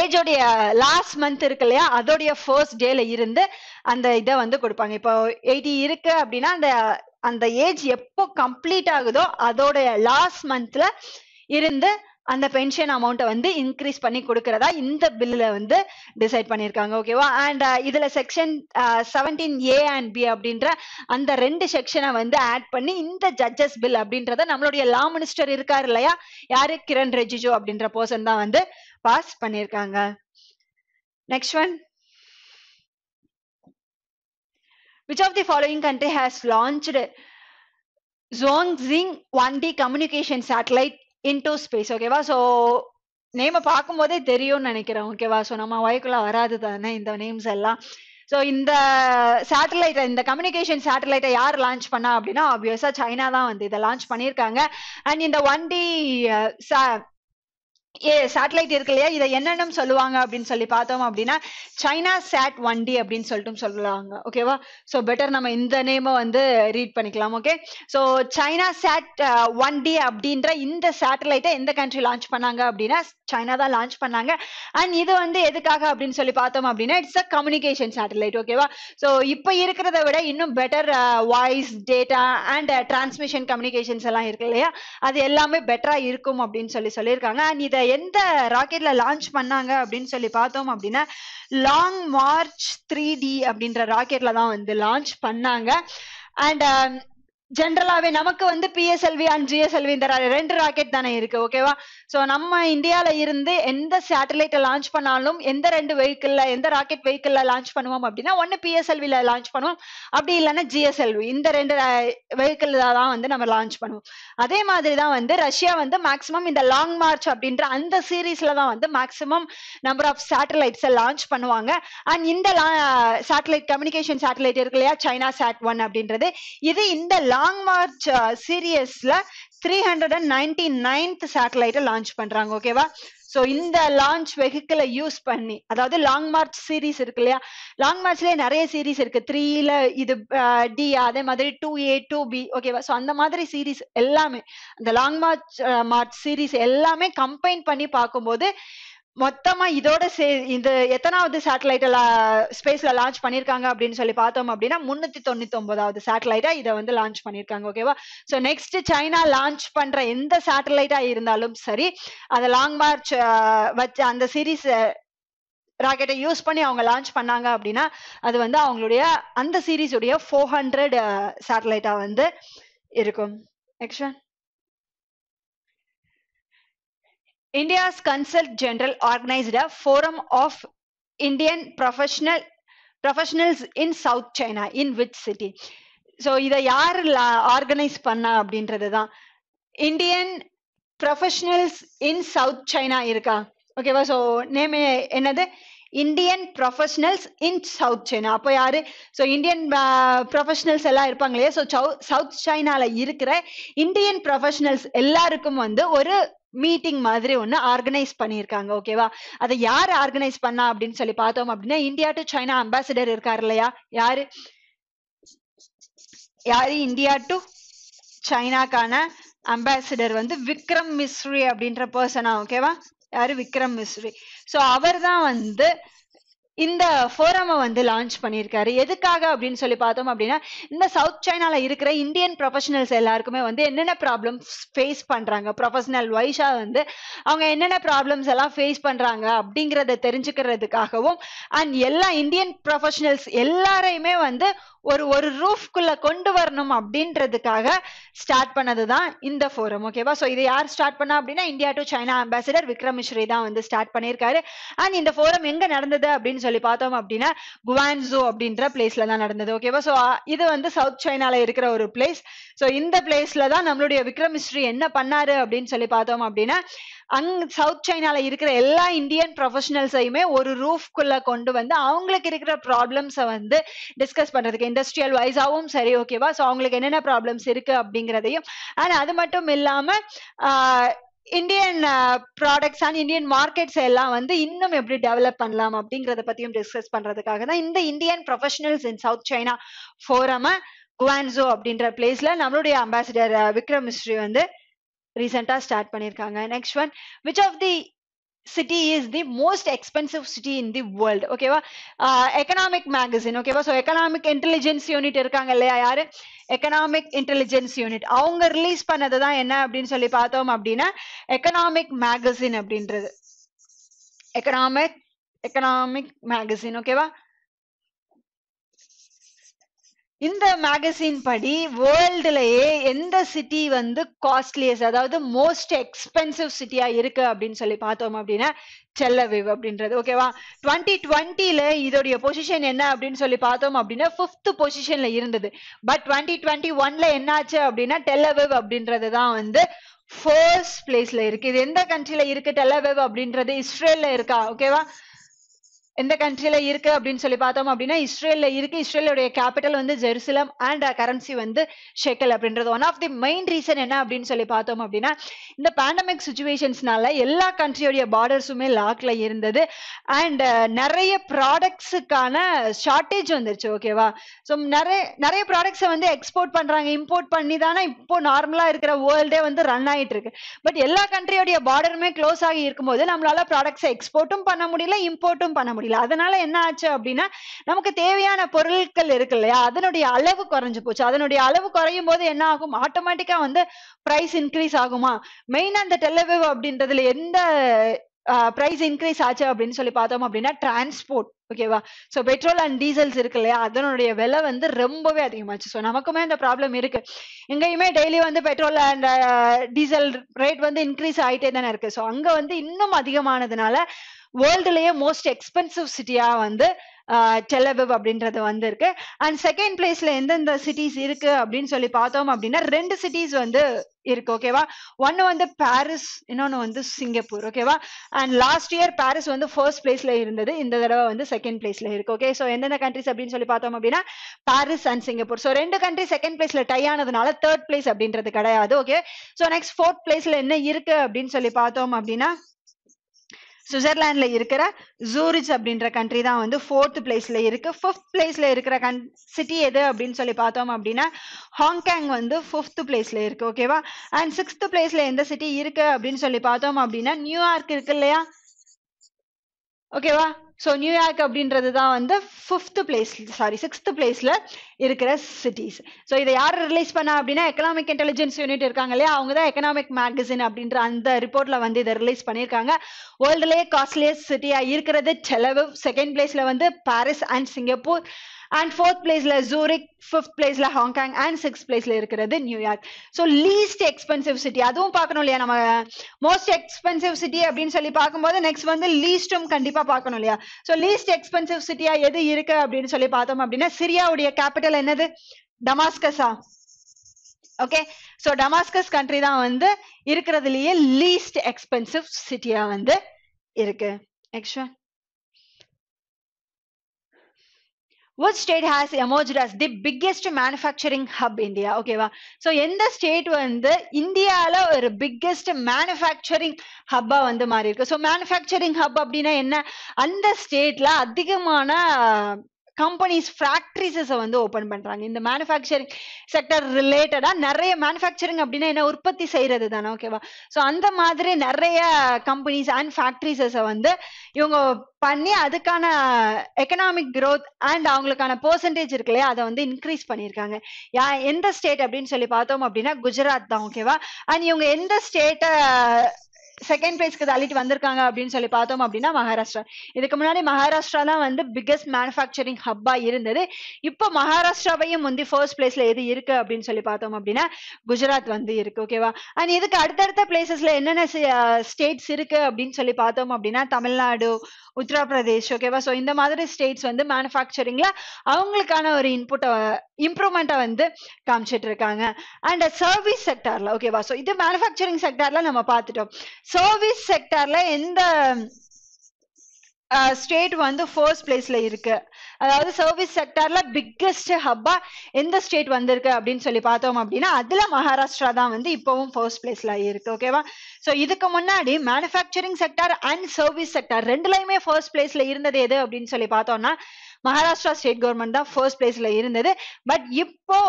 ஏஜோடைய லாஸ்ட் மந்த் இருக்கு இல்லையா அதோடைய ஃபர்ஸ்ட் டேல இருந்து அந்த இதை வந்து கொடுப்பாங்க இப்போ எயிட்டி இருக்கு அப்படின்னா அந்த அந்த ஏஜ் எப்போ கம்ப்ளீட் ஆகுதோ அதோடைய லாஸ்ட் மந்த்ல இருந்து அந்த பென்ஷன் அமௌண்ட்டை வந்து இன்க்ரீஸ் பண்ணி கொடுக்கறதா இந்த பில்லில் வந்து டிசைட் பண்ணியிருக்காங்க ஓகேவா அண்ட் இதில் section seventeen A and B அப்படின்ற அந்த ரெண்டு செக்ஷனை வந்து ஆட் பண்ணி இந்த ஜட்ஜஸ் பில் அப்படின்றத நம்மளுடைய லா மினிஸ்டர் இருக்கார் இல்லையா யாரு கிரண் ரெஜிஜோ அப்படின்ற பர்சன் தான் வந்து பாஸ் பண்ணியிருக்காங்க next one of which of the following country has launched Zhongxing 1D communication satellite into space ஓகேவா ஸோ நேமை பார்க்கும்போதே தெரியும்னு நினைக்கிறேன் ஓகேவா ஸோ நம்ம வயக்குள்ள வராது தானே இந்த நேம்ஸ் எல்லாம் ஸோ இந்த சேட்டலைட்டை இந்த கம்யூனிகேஷன் சேட்டலைட்டை யார் லான்ச் பண்ணா அப்படின்னா ஆப்வியஸாக சைனா தான் வந்து இதை லான்ச் பண்ணியிருக்காங்க அண்ட் இந்த ஒன் டி ஏ சேட்டலைட் இருக்கு இல்லையா இதை என்னென்ன சொல்லுவாங்க அப்படின்னு சொல்லி பார்த்தோம் அப்படின்னா சைனா சேட் ஒன் டி அப்படின்னு சொல்லிட்டு சொல்லுவாங்க ஓகேவா ஸோ பெட்டர் நம்ம இந்த நேமை வந்து ரீட் பண்ணிக்கலாம் okay so China sat one D அப்படின்ற இந்த சேட்டலைட்டை எந்த கண்ட்ரி லான்ச் பண்ணாங்க அப்படின்னா சைனா தான் லான்ச் பண்ணாங்க அண்ட் இது வந்து எதுக்காக அப்படின்னு சொல்லி பார்த்தோம் அப்படின்னா இட்ஸ் அ கம்யூனிகேஷன் சேட்டலைட் ஓகேவா ஸோ இப்போ இருக்கிறத விட இன்னும் better voice data and transmission communications எல்லாம் இருக்கு இல்லையா அது எல்லாமே பெட்டராக இருக்கும் அப்படின்னு சொல்லி சொல்லியிருக்காங்க அண்ட் இதை எந்த ராக்கெட்ல லான்ச் பண்ணாங்க அப்படின்னு சொல்லி பார்த்தோம் அப்படின்னா லாங் மார்ச் த்ரீ டி அப்படின்ற ராக்கெட்ல தான் வந்து லான்ச் பண்ணாங்க அண்ட் ஜென்ரலாவே நமக்கு வந்து பிஎஸ்எல்வி அண்ட் ஜிஎஸ்எல்வி இந்த ரெண்டு ராக்கெட் தானே இருக்கு ஓகேவா சோ நம்ம இந்தியால இருந்து எந்த சேட்டலைட்டை லான்ச் பண்ணாலும் எந்த ரெண்டு வெஹிக்கிள்ல எந்த ராக்கெட் வெஹிக்கிள்ல லான்ச் பண்ணுவோம் அப்படின்னா ஒன்னு பிஎஸ்எல்வில லான்ச் பண்ணுவோம் அப்படி இல்லைன்னா ஜிஎஸ்எல்வி இந்த ரெண்டு வெஹிக்கிள் தான் வந்து நம்ம லான்ச் பண்ணுவோம் அதே மாதிரி தான் வந்து ரஷ்யா வந்து மேக்சிமம் இந்த லாங் மார்ச் அப்படின்ற அந்த சீரீஸ்ல தான் வந்து மேக்சிமம் நம்பர் ஆஃப் சேட்டலைட்ஸை லான்ச் பண்ணுவாங்க அண்ட் இந்த சேட்டலைட் கம்யூனிகேஷன் சேட்டலைட் இருக்கு இல்லையா சைனா சேட் ஒன் அப்படின்றது இது இந்த லாங் மார்ச் சீரியஸ்ல three hundred and ninety ninth சேட்டலைட்டை லான்ச் பண்றாங்க ஓகேவா ஸோ இந்த லான்ச் வெஹிக்கிளை யூஸ் பண்ணி அதாவது லாங் மார்ச் சீரீஸ் இருக்கு இல்லையா லாங் மார்ச்லயே நிறைய சீரீஸ் இருக்கு த்ரீல இது டி uh, அதே மாதிரி டூ ஏ டூ பி ஓகேவா ஸோ அந்த மாதிரி சீரீஸ் எல்லாமே அந்த லாங் மார்ச் மார்ச் சீரீஸ் எல்லாமே கம்பைன் பண்ணி பார்க்கும்போது மொத்தமா இதோட சே இந்த எத்தனாவது சேட்டலைட் ஸ்பேஸ்ல லான்ச் பண்ணிருக்காங்க அப்படின்னு சொல்லி பார்த்தோம் அப்படின்னா முன்னூத்தி தொண்ணூத்தி ஒன்பதாவது சேட்டலைட்டா இதை வந்து லான்ச் பண்ணிருக்காங்க ஓகேவா ஸோ நெக்ஸ்ட் சைனா லான்ச் பண்ற எந்த சேட்டலைட்டா இருந்தாலும் சரி அதை லாங் மார்ச் வச்ச அந்த சீரீஸ் ராக்கெட்டை யூஸ் பண்ணி அவங்க லான்ச் பண்ணாங்க அப்படின்னா அது வந்து அவங்களுடைய அந்த உடைய ஃபோர் ஹண்ட்ரட் சேட்டலைட்டா வந்து இருக்கும் next India's consulate General organized a forum of Indian professional professionals in South China in which city so இதை யார் ஆர்கனைஸ் பண்ணா அப்படின்றது தான் Indian professionals in South China இருக்கா ஓகேவா ஸோ நேம் என்னது Indian professionals in South China அப்போ யாரு ஸோ இந்தியன் ப்ரொஃபஷனல்ஸ் எல்லாம் இருப்பாங்க இல்லையா ஸோ சவுத் சைனால இருக்கிற இந்தியன் ப்ரொஃபஷனல்ஸ் எல்லாருக்கும் வந்து ஒரு மீட்டிங் மாதிரி ஒன்னு ஆர்கனைஸ் பண்ணியிருக்காங்க ஓகேவா அதை யார் ஆர்கனைஸ் பண்ணா அப்படின்னு சொல்லி பார்த்தோம் அப்படின்னா இந்தியா டு சைனா அம்பாசிடர் இருக்காரு இல்லையா யாரு யாரு இந்தியா டு சைனாக்கான அம்பாசிடர் வந்து விக்ரம் மிஸ்ரி அப்படின்ற பர்சனா ஓகேவா யாரு விக்ரம் மிஸ்ரி சோ அவர் தான் வந்து இந்த ஃபோரமை வந்து லான்ச் பண்ணியிருக்காரு எதுக்காக அப்படின்னு சொல்லி பார்த்தோம் அப்படின்னா இந்த சவுத் சைனால இருக்கிற இந்தியன் ப்ரொஃபஷனல்ஸ் எல்லாருக்குமே வந்து என்னென்ன ப்ராப்ளம்ஸ் ஃபேஸ் பண்ணுறாங்க ப்ரொஃபஷனல் வைஸாக வந்து அவங்க என்னென்ன ப்ராப்ளம்ஸ் எல்லாம் ஃபேஸ் பண்ணுறாங்க அப்படிங்கிறத தெரிஞ்சுக்கிறதுக்காகவும் அண்ட் எல்லா இந்தியன் ப்ரொஃபஷனல்ஸ் எல்லாரையுமே வந்து ஒரு ஒரு ரூஃப்குள்ள கொண்டு வரணும் அப்படின்றதுக்காக ஸ்டார்ட் பண்ணது தான் இந்த ஃபோரம் ஓகேவா ஸோ இதை யார் ஸ்டார்ட் பண்ணா அப்படின்னா India to China ambassador Vikram Misri தான் வந்து ஸ்டார்ட் பண்ணியிருக்காரு அண்ட் இந்த ஃபோரம் எங்க நடந்தது அப்படின்னு சொல்லி பார்த்தோம் அப்படின்னா குவான்சோ அப்படின்ற பிளேஸ்ல தான் நடந்தது ஓகேவா ஸோ இது வந்து சவுத் சைனால இருக்கிற ஒரு பிளேஸ் ஸோ இந்த பிளேஸ்ல தான் நம்மளுடைய விக்ரம் மிஸ்ரி என்ன பண்ணாரு அப்படின்னு சொல்லி பார்த்தோம் அப்படின்னா அங் சவுத் சைனால இருக்கிற எல்லா இந்தியன் ப்ரொஃபஷனல்ஸையுமே ஒரு ரூஃப்குள்ள கொண்டு வந்து அவங்களுக்கு இருக்கிற ப்ராப்ளம்ஸை வந்து டிஸ்கஸ் பண்றதுக்கு இண்டஸ்ட்ரியல் வைஸாவும் சரி ஓகேவா ஸோ அவங்களுக்கு என்னென்ன ப்ராப்ளம்ஸ் இருக்கு அப்படிங்கிறதையும் அண்ட் அது மட்டும் இல்லாம Indian products and Indian markets எல்லாம் வந்து இன்னும் எப்படி டெவலப் பண்ணலாம் அப்படிங்கிறத பத்தியும் டிஸ்கஸ் பண்றதுக்காக தான் இந்த Indian professionals in South China forum Guangzhou அப்படின்ற பிளேஸ்ல நம்மளுடைய அம்பாசிடர் விக்ரம் மிஸ்ரி வந்து ரீசெண்டாக ஸ்டார்ட் பண்ணியிருக்காங்க next one which of the city is the most expensive city in the world ஓகேவா எக்கனாமிக் மேகசின் ஓகேவா ஸோ எக்கனாமிக் இன்டெலிஜென்ஸ் யூனிட் இருக்காங்க இல்லையா யாரு எக்கனாமிக் இன்டெலிஜென்ஸ் யூனிட் அவங்க ரிலீஸ் பண்ணது தான் என்ன அப்படின்னு சொல்லி பார்த்தோம் அப்படின்னா எக்கனாமிக் மேகசின் அப்படின்றது எக்கனாமிக் எக்கனாமிக் மேகசின் ஓகேவா இந்த மேகசின் படி வேர்ல்டுலயே எந்த சிட்டி வந்து காஸ்ட்லியஸ்ட் அதாவது மோஸ்ட் எக்ஸ்பென்சிவ் சிட்டியா இருக்கு அப்படின்னு சொல்லி பார்த்தோம் அப்படின்னா செல்லவிவ் அப்படின்றது ஓகேவா டுவெண்ட்டி டுவெண்ட்டில இதோடைய பொசிஷன் என்ன அப்படின்னு சொல்லி பார்த்தோம் அப்படின்னா ஃபிஃப்த் பொசிஷன்ல இருந்தது பட் டுவெண்ட்டி டுவெண்ட்டி ஒன்ல என்னாச்சு அப்படின்னா டெல்லவிவ் அப்படின்றது தான் வந்து ஃபர்ஸ்ட் பிளேஸ்ல இருக்கு இது எந்த கண்ட்ரில இருக்கு டெல்லவிவ் அப்படின்றது இஸ்ரேல்ல இருக்கா ஓகேவா எந்த கண்ட்ரியில இருக்கு அப்படின்னு சொல்லி பார்த்தோம் அப்படின்னா இஸ்ரேல்ல இருக்கு இஸ்ரேலுடைய கேபிட்டல் வந்து ஜெருசலம் அண்ட் கரன்சி வந்து ஷெக்கல் அப்படின்றது one of the main reason என்ன அப்படின்னு சொல்லி பார்த்தோம் அப்படின்னா இந்த பேண்டமிக் சுச்சுவேஷன்ஸ்னால எல்லா கண்ட்ரியோடைய பார்டர்ஸுமே லாக்ல இருந்தது அண்ட் uh, நிறைய ப்ராடக்ட்ஸுக்கான ஷார்ட்டேஜ் வந்துருச்சு ஓகேவா ஸோ நிறைய நிறைய ப்ராடக்ட்ஸை வந்து எக்ஸ்போர்ட் பண்றாங்க இம்போர்ட் பண்ணி தானே இப்போ நார்மலா இருக்கிற வேர்ல்டே வந்து ரன் ஆயிட்டு இருக்கு பட் எல்லா கண்ட்ரியோடைய பார்டருமே க்ளோஸ் ஆகி இருக்கும்போது நம்மளால ப்ராடக்ட்ஸை எக்ஸ்போர்ட்டும் பண்ண முடியல இம்போர்ட்டும் பண்ண முடியல முடியல அதனால என்ன ஆச்சு அப்படின்னா நமக்கு தேவையான பொருட்கள் இருக்கு இல்லையா அதனுடைய அளவு குறைஞ்சு போச்சு அதனுடைய அளவு குறையும் போது என்ன ஆகும் ஆட்டோமேட்டிக்கா வந்து பிரைஸ் இன்க்ரீஸ் ஆகுமா மெயினா அந்த டெலவிவ் அப்படின்றதுல எந்த பிரைஸ் இன்க்ரீஸ் ஆச்சு அப்படின்னு சொல்லி பார்த்தோம் அப்படின்னா டிரான்ஸ்போர்ட் ஓகேவா ஸோ பெட்ரோல் அண்ட் டீசல்ஸ் இருக்கு இல்லையா அதனுடைய விலை வந்து ரொம்பவே அதிகமாச்சு ஸோ நமக்குமே அந்த ப்ராப்ளம் இருக்கு எங்கேயுமே டெய்லி வந்து பெட்ரோல் அண்ட் டீசல் ரேட் வந்து இன்க்ரீஸ் ஆயிட்டே தானே இருக்கு ஸோ அங்கே வந்து இன்னும் அதிகமானதுனால வேர்ல்டுலயே மோஸ்ட் எக்ஸ்பென்சிவ் சிட்டியா வந்து டெலபிப் அப்படின்றது வந்திருக்கு அண்ட் செகண்ட் பிளேஸ்ல எந்தெந்த சிட்டிஸ் இருக்கு அப்படின்னு சொல்லி பார்த்தோம் அப்படின்னா ரெண்டு சிட்டிஸ் வந்து இருக்கு ஓகேவா ஒன்னு வந்து பாரிஸ் இன்னொன்னு வந்து சிங்கப்பூர் ஓகேவா அண்ட் லாஸ்ட் இயர் பாரிஸ் வந்து ஃபர்ஸ்ட் பிளேஸ்ல இருந்தது இந்த தடவை வந்து செகண்ட் பிளேஸ்ல இருக்கு ஓகே ஸோ எந்தெந்த கண்ட்ரிஸ் அப்படின்னு சொல்லி பார்த்தோம் அப்படின்னா பாரிஸ் அண்ட் சிங்கப்பூர் ஸோ ரெண்டு கண்ட்ரி செகண்ட் பிளேஸ்ல டை ஆனதுனால தேர்ட் பிளேஸ் அப்படின்றது கிடையாது ஓகே ஸோ நெக்ஸ்ட் ஃபோர்த் பிளேஸ்ல என்ன இருக்கு அப்படின்னு சொல்லி பார்த்தோம் அப்படின்னா சுவிட்சர்லாந்துல இருக்கிற ஜூரிச் அப்படின்ற கண்ட்ரி தான் வந்து ஃபோர்த் பிளேஸ்ல இருக்கு ஃபிஃப்த் பிளேஸ்ல இருக்கிற கன் சிட்டி எது அப்படின்னு சொல்லி பார்த்தோம் அப்படின்னா ஹாங்காங் வந்து ஃபிஃப்த் பிளேஸ்ல இருக்கு ஓகேவா அண்ட் சிக்ஸ்த் பிளேஸ்ல எந்த சிட்டி இருக்கு அப்படின்னு சொல்லி பார்த்தோம் அப்படின்னா நியூயார்க் இருக்கு இல்லையா ஓகேவா ஸோ நியூயார்க் அப்படின்றது தான் வந்து ஃபிஃப்த் பிளேஸ் சாரி சிக்ஸ்த் பிளேஸில் இருக்கிற சிட்டிஸ் ஸோ இதை யார் ரிலீஸ் பண்ணா அப்படின்னா எக்கனாமிக் இன்டெலிஜென்ஸ் யூனிட் இருக்காங்க இல்லையா அவங்க தான் எக்கனாமிக் மேகசின் அப்படின்ற அந்த ரிப்போர்ட்டில் வந்து இதை ரிலீஸ் பண்ணியிருக்காங்க வேர்ல்டுலேயே காஸ்ட்லியஸ்ட் சிட்டியாக இருக்கிறது செலவு செகண்ட் பிளேஸ்ல வந்து Paris and Singapore and fourth பிளேஸ்ல ஜூரிக் ஃபிஃப்த் பிளேஸ்ல ஹாங்காங் அண்ட் சிக்ஸ்த் பிளேஸ்ல இருக்கிறது New York so least expensive city அதுவும் பார்க்கணும் இல்லையா நம்ம மோஸ்ட் எக்ஸ்பென்சிவ் சிட்டி அப்படின்னு சொல்லி பார்க்கும்போது நெக்ஸ்ட் வந்து லீஸ்டும் கண்டிப்பாக பார்க்கணும் இல்லையா ஸோ லீஸ்ட் எக்ஸ்பென்சிவ் சிட்டியா எது இருக்கு அப்படின்னு சொல்லி பார்த்தோம் அப்படின்னா சிரியாவுடைய கேபிட்டல் என்னது டமாஸ்கஸா ஓகே ஸோ டமாஸ்கஸ் கண்ட்ரி தான் வந்து இருக்கிறதுலயே லீஸ்ட் எக்ஸ்பென்சிவ் சிட்டியா வந்து இருக்கு next which state has emerge as the biggest manufacturing hub India ஓகேவா ஸோ எந்த ஸ்டேட் வந்து இந்தியாவில் ஒரு பிக்கெஸ்ட் மேனுஃபேக்சரிங் ஹப்பாக வந்து மாறி இருக்கு ஸோ மேனுஃபேக்சரிங் ஹப் அப்படின்னா என்ன அந்த ஸ்டேட்ல அதிகமான கம்பெனிஸ் ஃபேக்ட்ரிஸை வந்து ஓப்பன் பண்ணுறாங்க இந்த மேனுஃபேக்சரிங் செக்டர் ரிலேட்டடாக நிறைய மேனுஃபேக்சரிங் அப்படின்னா என்ன உற்பத்தி செய்யறது தானே ஓகேவா ஸோ அந்த மாதிரி நிறைய கம்பெனிஸ் அண்ட் ஃபேக்ட்ரிஸஸை வந்து இவங்க பண்ணி அதுக்கான எக்கனாமிக் க்ரோத் அண்ட் அவங்களுக்கான பர்சன்டேஜ் இருக்கு இல்லையா அதை வந்து இன்க்ரீஸ் பண்ணியிருக்காங்க யா எந்த ஸ்டேட் அப்படின்னு சொல்லி பார்த்தோம் அப்படின்னா குஜராத் தான் ஓகேவா அண்ட் இவங்க எந்த ஸ்டேட்டை செகண்ட் பிளேஸ்க்கு தள்ளிட்டு வந்திருக்காங்க அப்படின்னு சொல்லி பார்த்தோம் அப்படின்னா மகாராஷ்டிரா இதுக்கு முன்னாடி மகாராஷ்டிரா தான் வந்து பிக்கஸ்ட் மேனுஃபேக்சரிங் ஹப்பா இருந்தது இப்போ மகாராஷ்டிராவையும் வந்து ஃபர்ஸ்ட் பிளேஸ்ல எது இருக்கு அப்படின்னு சொல்லி பார்த்தோம் அப்படின்னா குஜராத் வந்து இருக்கு ஓகேவா அண்ட் இதுக்கு அடுத்தடுத்த பிளேசஸ்ல என்னென்ன ஸ்டேட்ஸ் இருக்கு அப்படின்னு சொல்லி பார்த்தோம் அப்படின்னா தமிழ்நாடு உத்தரப்பிரதேஷ் ஓகேவா ஸோ இந்த மாதிரி ஸ்டேட்ஸ் வந்து மேனுஃபேக்சரிங்ல அவங்களுக்கான ஒரு இன்புட்டை இம்ப்ரூவ்மெண்ட்டை வந்து காமிச்சிட்டு இருக்காங்க அண்ட் சர்வீஸ் செக்டார்ல ஓகேவா ஸோ இது மேனுஃபேக்சரிங் செக்டார்ல நம்ம பார்த்துட்டோம் சர்வீஸ் செக்டர்ல எந்த ஸ்டேட் வந்து ஃபர்ஸ்ட் பிளேஸ்ல இருக்கு அதாவது சர்வீஸ் செக்டர்ல பிக்கெஸ்ட் ஹப்பா எந்த ஸ்டேட் வந்திருக்கு அப்படின்னு சொல்லி பார்த்தோம் அப்படின்னா அதுல மகாராஷ்டிரா தான் வந்து இப்பவும் ஃபர்ஸ்ட் பிளேஸ்ல இருக்கு ஓகேவா ஸோ இதுக்கு முன்னாடி manufacturing sector and service sector ரெண்டுலையுமே ஃபர்ஸ்ட் பிளேஸ்ல இருந்தது எது அப்படின்னு சொல்லி பார்த்தோம்னா மகாராஷ்டிரா ஸ்டேட் கவர்மெண்ட் தான் ஃபர்ஸ்ட் பிளேஸ்ல இருந்தது பட் இப்போ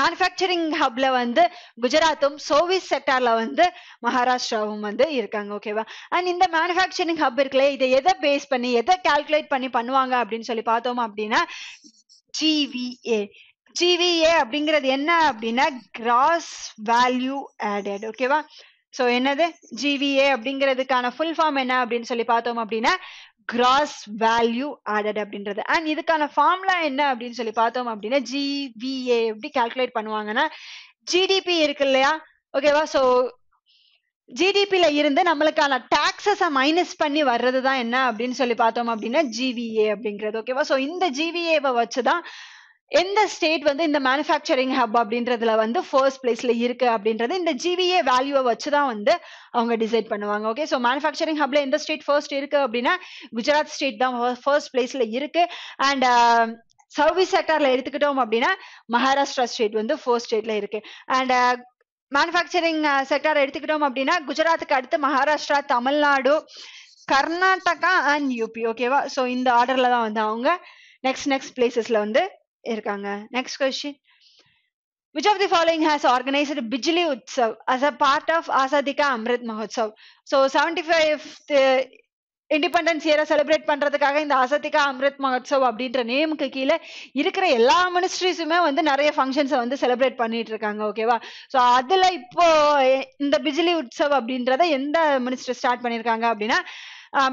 மேனுஃபேக்சரிங் ஹப்ல வந்து குஜராத்தும் சோவிஸ் செக்டார்ல வந்து மகாராஷ்டிராவும் வந்து இருக்காங்க ஓகேவா அண்ட் இந்த மேனுஃபேக்சரிங் ஹப் இருக்குல்ல இதை எதை பேஸ் பண்ணி எதை கால்குலேட் பண்ணி பண்ணுவாங்க அப்படின்னு சொல்லி பார்த்தோம் அப்படின்னா ஜிவிஏ ஜிவிஏ அப்படிங்கிறது என்ன அப்படின்னா கிராஸ் வேல்யூ ஆடட் ஓகேவா ஸோ என்னது ஜிவிஏ அப்படிங்கிறதுக்கான ஃபுல் ஃபார்ம் என்ன அப்படின்னு சொல்லி பார்த்தோம் அப்படின்னா கிராஸ் வேல்யூ ஆடட் அப்படின்றது அண்ட் இதுக்கான ஃபார்ம்லாம் என்ன அப்படின்னு சொல்லி பார்த்தோம் அப்படின்னா ஜிவிஏ எப்படி கால்குலேட் பண்ணுவாங்கன்னா ஜிடிபி இருக்கு இல்லையா ஓகேவா ஸோ ஜிடிபியில இருந்து நம்மளுக்கான டாக்ஸஸை மைனஸ் பண்ணி வர்றது தான் என்ன அப்படின்னு சொல்லி பார்த்தோம் அப்படின்னா ஜிவிஏ அப்படிங்கிறது ஓகேவா ஸோ இந்த ஜிவிஏவை வச்சு தான் எந்த ஸ்டேட் வந்து இந்த மேனுஃபேக்சரிங் ஹப் அப்படின்றதுல வந்து ஃபர்ஸ்ட் பிளேஸ்ல இருக்கு அப்படின்றது இந்த ஜிவிஏ வேல்யூவை வச்சு தான் வந்து அவங்க டிசைட் பண்ணுவாங்க ஓகே ஸோ மேனுஃபேக்சரிங் ஹப்ல எந்த ஸ்டேட் ஃபர்ஸ்ட் இருக்கு அப்படின்னா குஜராத் ஸ்டேட் தான் ஃபர்ஸ்ட் பிளேஸ்ல இருக்கு அண்ட் சர்வீஸ் செக்டர்ல எடுத்துக்கிட்டோம் அப்படின்னா மகாராஷ்டிரா ஸ்டேட் வந்து ஃபர்ஸ்ட் ஸ்டேட்ல இருக்கு அண்ட் மேனுஃபேக்சரிங் செக்டர் எடுத்துக்கிட்டோம் அப்படின்னா குஜராத்துக்கு அடுத்து மகாராஷ்டிரா தமிழ்நாடு கர்நாடகா அண்ட் யூபி ஓகேவா ஸோ இந்த ஆர்டர்ல தான் வந்து அவங்க நெக்ஸ்ட் நெக்ஸ்ட் பிளேசஸ்ல வந்து இருக்காங்க next question Which of the following has organized Bijli Utsav as a part of Azadi ka Amrit Mahotsav? So, 75th five independence இயரை செலிப்ரேட் பண்றதுக்காக இந்த ஆசாதிகா அமிர்த் மகோத்சவ் அப்படின்ற நேமுக்கு கீழே இருக்கிற எல்லா மினிஸ்ட்ரிஸுமே வந்து நிறைய ஃபங்க்ஷன்ஸை வந்து செலிப்ரேட் பண்ணிட்டு இருக்காங்க ஓகேவா ஸோ அதுல இப்போ இந்த பிஜிலி உற்சவ் அப்படின்றத எந்த மினிஸ்டர் ஸ்டார்ட் பண்ணியிருக்காங்க அப்படின்னா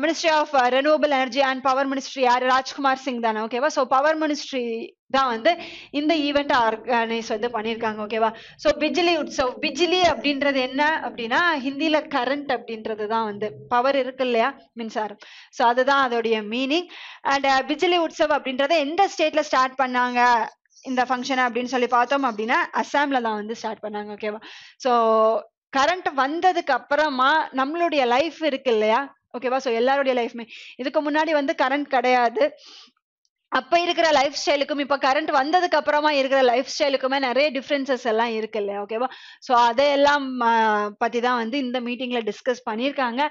ministry of renewable energy and power ministry யார் ராஜ்குமார் சிங் தானே ஓகேவா ஸோ பவர் மினிஸ்ட்ரி தான் வந்து இந்த ஈவெண்ட் ஆர்கனைஸ் வந்து பண்ணியிருக்காங்க ஓகேவா ஸோ பிஜிலி உற்சவ் பிஜிலி அப்படின்றது என்ன அப்படின்னா ஹிந்தியில் கரண்ட் அப்படின்றது தான் வந்து பவர் இருக்கு இல்லையா மின்சாரம் ஸோ அதுதான் அதோடைய மீனிங் அண்ட் பிஜிலி உற்சவ் அப்படின்றத எந்த ஸ்டேட்ல ஸ்டார்ட் பண்ணாங்க இந்த ஃபங்க்ஷனை அப்படின்னு சொல்லி பார்த்தோம் அப்படின்னா அஸ்ஸாம்ல தான் வந்து ஸ்டார்ட் பண்ணாங்க ஓகேவா ஸோ கரண்ட் வந்ததுக்கு அப்புறமா நம்மளுடைய லைஃப் இருக்கு இல்லையா ஓகேவா ஸோ எல்லாருடைய லைஃப்மே இதுக்கு முன்னாடி வந்து கரண்ட் கிடையாது அப்ப இருக்கிற லைஃப் ஸ்டைலுக்கும் இப்ப கரண்ட் வந்ததுக்கு அப்புறமா இருக்கிற லைஃப் ஸ்டைலுக்குமே நிறைய டிஃபரன்சஸ் எல்லாம் இருக்கு இல்லையா ஓகேவா ஸோ அதையெல்லாம் பத்தி தான் வந்து இந்த மீட்டிங்ல டிஸ்கஸ் பண்ணியிருக்காங்க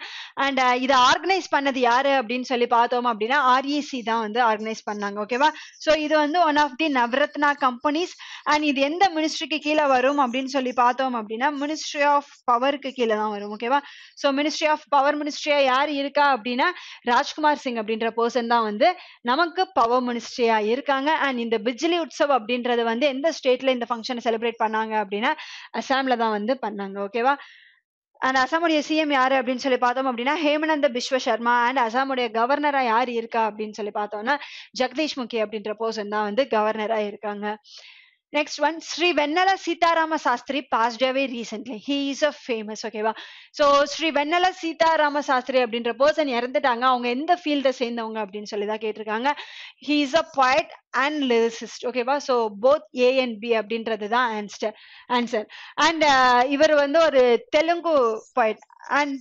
அண்ட் இதை ஆர்கனைஸ் பண்ணது யாரு அப்படின்னு சொல்லி பார்த்தோம் அப்படின்னா ஆர்இசி e தான் வந்து ஆர்கனைஸ் பண்ணாங்க ஓகேவா ஸோ இது வந்து one of the Navratna companies and இது எந்த மினிஸ்ட்ரிக்கு கீழே வரும் அப்படின்னு சொல்லி பார்த்தோம் அப்படின்னா மினிஸ்ட்ரி ஆஃப் பவருக்கு கீழே தான் வரும் ஓகேவா ஸோ மினிஸ்ட்ரி ஆஃப் பவர் மினிஸ்ட்ரியா யார் இருக்கா அப்படின்னா ராஜ்குமார் சிங் அப்படின்ற பர்சன் தான் வந்து நமக்கு பவர் மினிஸ்ட்ரியா இருக்காங்க அண்ட் இந்த பிஜ்லி உற்சவ் அப்படின்றது வந்து எந்த ஸ்டேட்ல இந்த ஃபங்க்ஷனை செலிப்ரேட் பண்ணாங்க அப்படின்னா அசாம்ல தான் வந்து பண்ணாங்க ஓகேவா அண்ட் அசாமுடைய சிஎம் யாரு அப்படின்னு சொல்லி பார்த்தோம் அப்படின்னா ஹேமநந்த பிஸ்வ சர்மா அண்ட் அசாமுடைய கவர்னரா யார் இருக்கா அப்படின்னு சொல்லி பார்த்தோம்னா ஜெகதீஷ் முகி அப்படின்ற பர்சன் தான் வந்து கவர்னரா இருக்காங்க next one Sri Vennela Seetharama Sastry passed away recently he is a famous ஓகேவா ஸோ ஸ்ரீ வெண்ணல சீதாராம சாஸ்திரி அப்படின்ற பர்சன் இறந்துட்டாங்க அவங்க எந்த ஃபீல்டை சேர்ந்தவங்க அப்படின்னு சொல்லி தான் கேட்டிருக்காங்க he is a poet and lyricist ஓகேவா so both A and B அப்படின்றது தான் ஆன்ஸ்டர் ஆன்சர் அண்ட் இவர் வந்து ஒரு தெலுங்கு பாய்ட் அண்ட்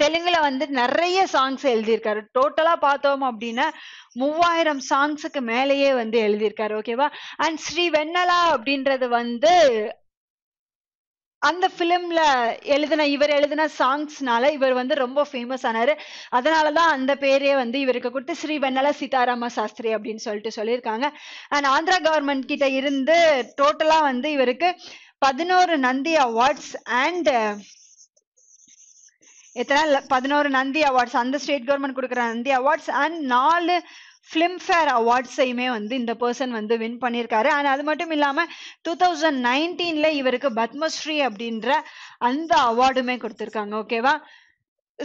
தெலுங்குல வந்து நிறைய சாங்ஸ் எழுதியிருக்காரு டோட்டலா பார்த்தோம் அப்படின்னா மூவாயிரம் சாங்ஸுக்கு மேலேயே வந்து எழுதியிருக்காரு ஓகேவா அண்ட் ஸ்ரீ வெண்ணலா அப்படின்றது வந்து அந்த ஃபிலிம்ல எழுதின இவர் எழுதின சாங்ஸ்னால இவர் வந்து ரொம்ப ஃபேமஸ் ஆனாரு அதனாலதான் அந்த பேரே வந்து இவருக்கு கொடுத்து ஸ்ரீ வெண்ணல சீதாராம சாஸ்திரி அப்படின்னு சொல்லிட்டு சொல்லியிருக்காங்க அண்ட் ஆந்திரா கவர்மெண்ட் கிட்ட இருந்து டோட்டலா வந்து இவருக்கு பதினோரு நந்தி அவார்ட்ஸ் அண்ட் எத்தனை பதினோரு நந்தி அவார்ட்ஸ் அந்த ஸ்டேட் கவர்மெண்ட் கொடுக்குற நந்தி அவார்ட்ஸ் அண்ட் நாலு ஃபிலிம்ஃபேர் அவார்ட்ஸையுமே வந்து இந்த பர்சன் வந்து வின் பண்ணியிருக்காரு அண்ட் அது மட்டும் இல்லாமல் டூ தௌசண்ட் நைன்டீனில் இவருக்கு பத்மஸ்ரீ அப்படின்ற அந்த அவார்டுமே கொடுத்துருக்காங்க ஓகேவா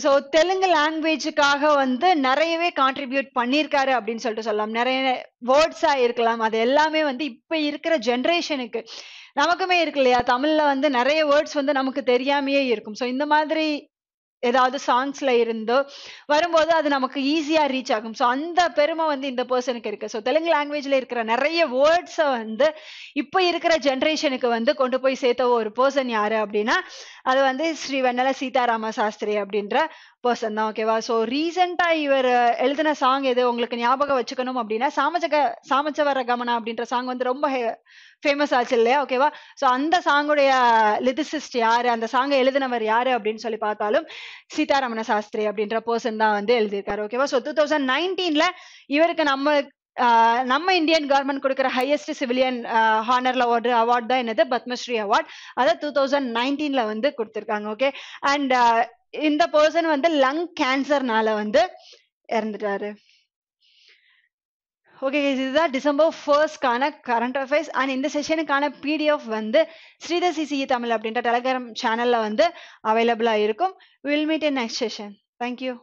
ஸோ தெலுங்கு லாங்குவேஜுக்காக வந்து நிறையவே கான்ட்ரிபியூட் பண்ணியிருக்காரு அப்படின்னு சொல்லிட்டு சொல்லலாம் நிறைய வேர்ட்ஸாக இருக்கலாம் அது எல்லாமே வந்து இப்போ இருக்கிற ஜென்ரேஷனுக்கு நமக்குமே இருக்கு இல்லையா தமிழில் வந்து நிறைய வேர்ட்ஸ் வந்து நமக்கு தெரியாமையே இருக்கும் ஸோ இந்த மாதிரி ஏதாவது சாங்ஸ்ல இருந்தோ வரும்போது அது நமக்கு ஈஸியா ரீச் ஆகும் ஸோ அந்த பெருமை வந்து இந்த பர்சனுக்கு இருக்கு ஸோ தெலுங்கு லாங்குவேஜ்ல இருக்கிற நிறைய வேர்ட்ஸை வந்து இப்ப இருக்கிற ஜென்ரேஷனுக்கு வந்து கொண்டு போய் சேர்த்த ஒரு பர்சன் யாரு அப்படின்னா அது வந்து ஸ்ரீ வெண்ணல சீதாராம சாஸ்திரி அப்படின்ற பர்சன் தான் ஓகேவா ஸோ ரீசெண்டா இவர் எழுதின சாங் எது உங்களுக்கு ஞாபகம் வச்சுக்கணும் அப்படின்னா சாமச்ச சாமச்சவர கமனா அப்படின்ற சாங் வந்து ரொம்ப ஃபேமஸ் ஆச்சு இல்லையா ஓகேவா ஸோ அந்த சாங்குடைய லிதிசிஸ்ட் யாரு அந்த சாங்கை எழுதினவர் யாரு அப்படின்னு சொல்லி பார்த்தாலும் சீதாராமண சாஸ்திரி அப்படின்ற பர்சன் தான் வந்து எழுதியிருக்காரு ஓகேவா ஸோ டூ தௌசண்ட் நைன்டீன்ல இவருக்கு நம்ம நம்ம இந்தியன் கவர்மெண்ட் கொடுக்குற ஹையஸ்ட் சிவிலியன் ஹானர்ல ஒரு அவார்ட் தான் என்னது பத்மஸ்ரீ அவார்ட் அதை டூ தௌசண்ட் நைன்டீன்ல வந்து கொடுத்துருக்காங்க ஓகே அண்ட் இந்த பர்சன் வந்து லங் கேன்சர்னால வந்து இறந்துட்டாரு ஓகே இதுதான் டிசம்பர் ஃபர்ஸ்ட்கான கரண்ட் அஃபேர்ஸ் அண்ட் இந்த செஷனுக்கான பிடிஎஃப் வந்து ஸ்ரீதர் சிசி தமிழ் அப்படின்ற டெலகிராம் சேனலில் வந்து அவைலபிளாக இருக்கும் will meet in next session thank you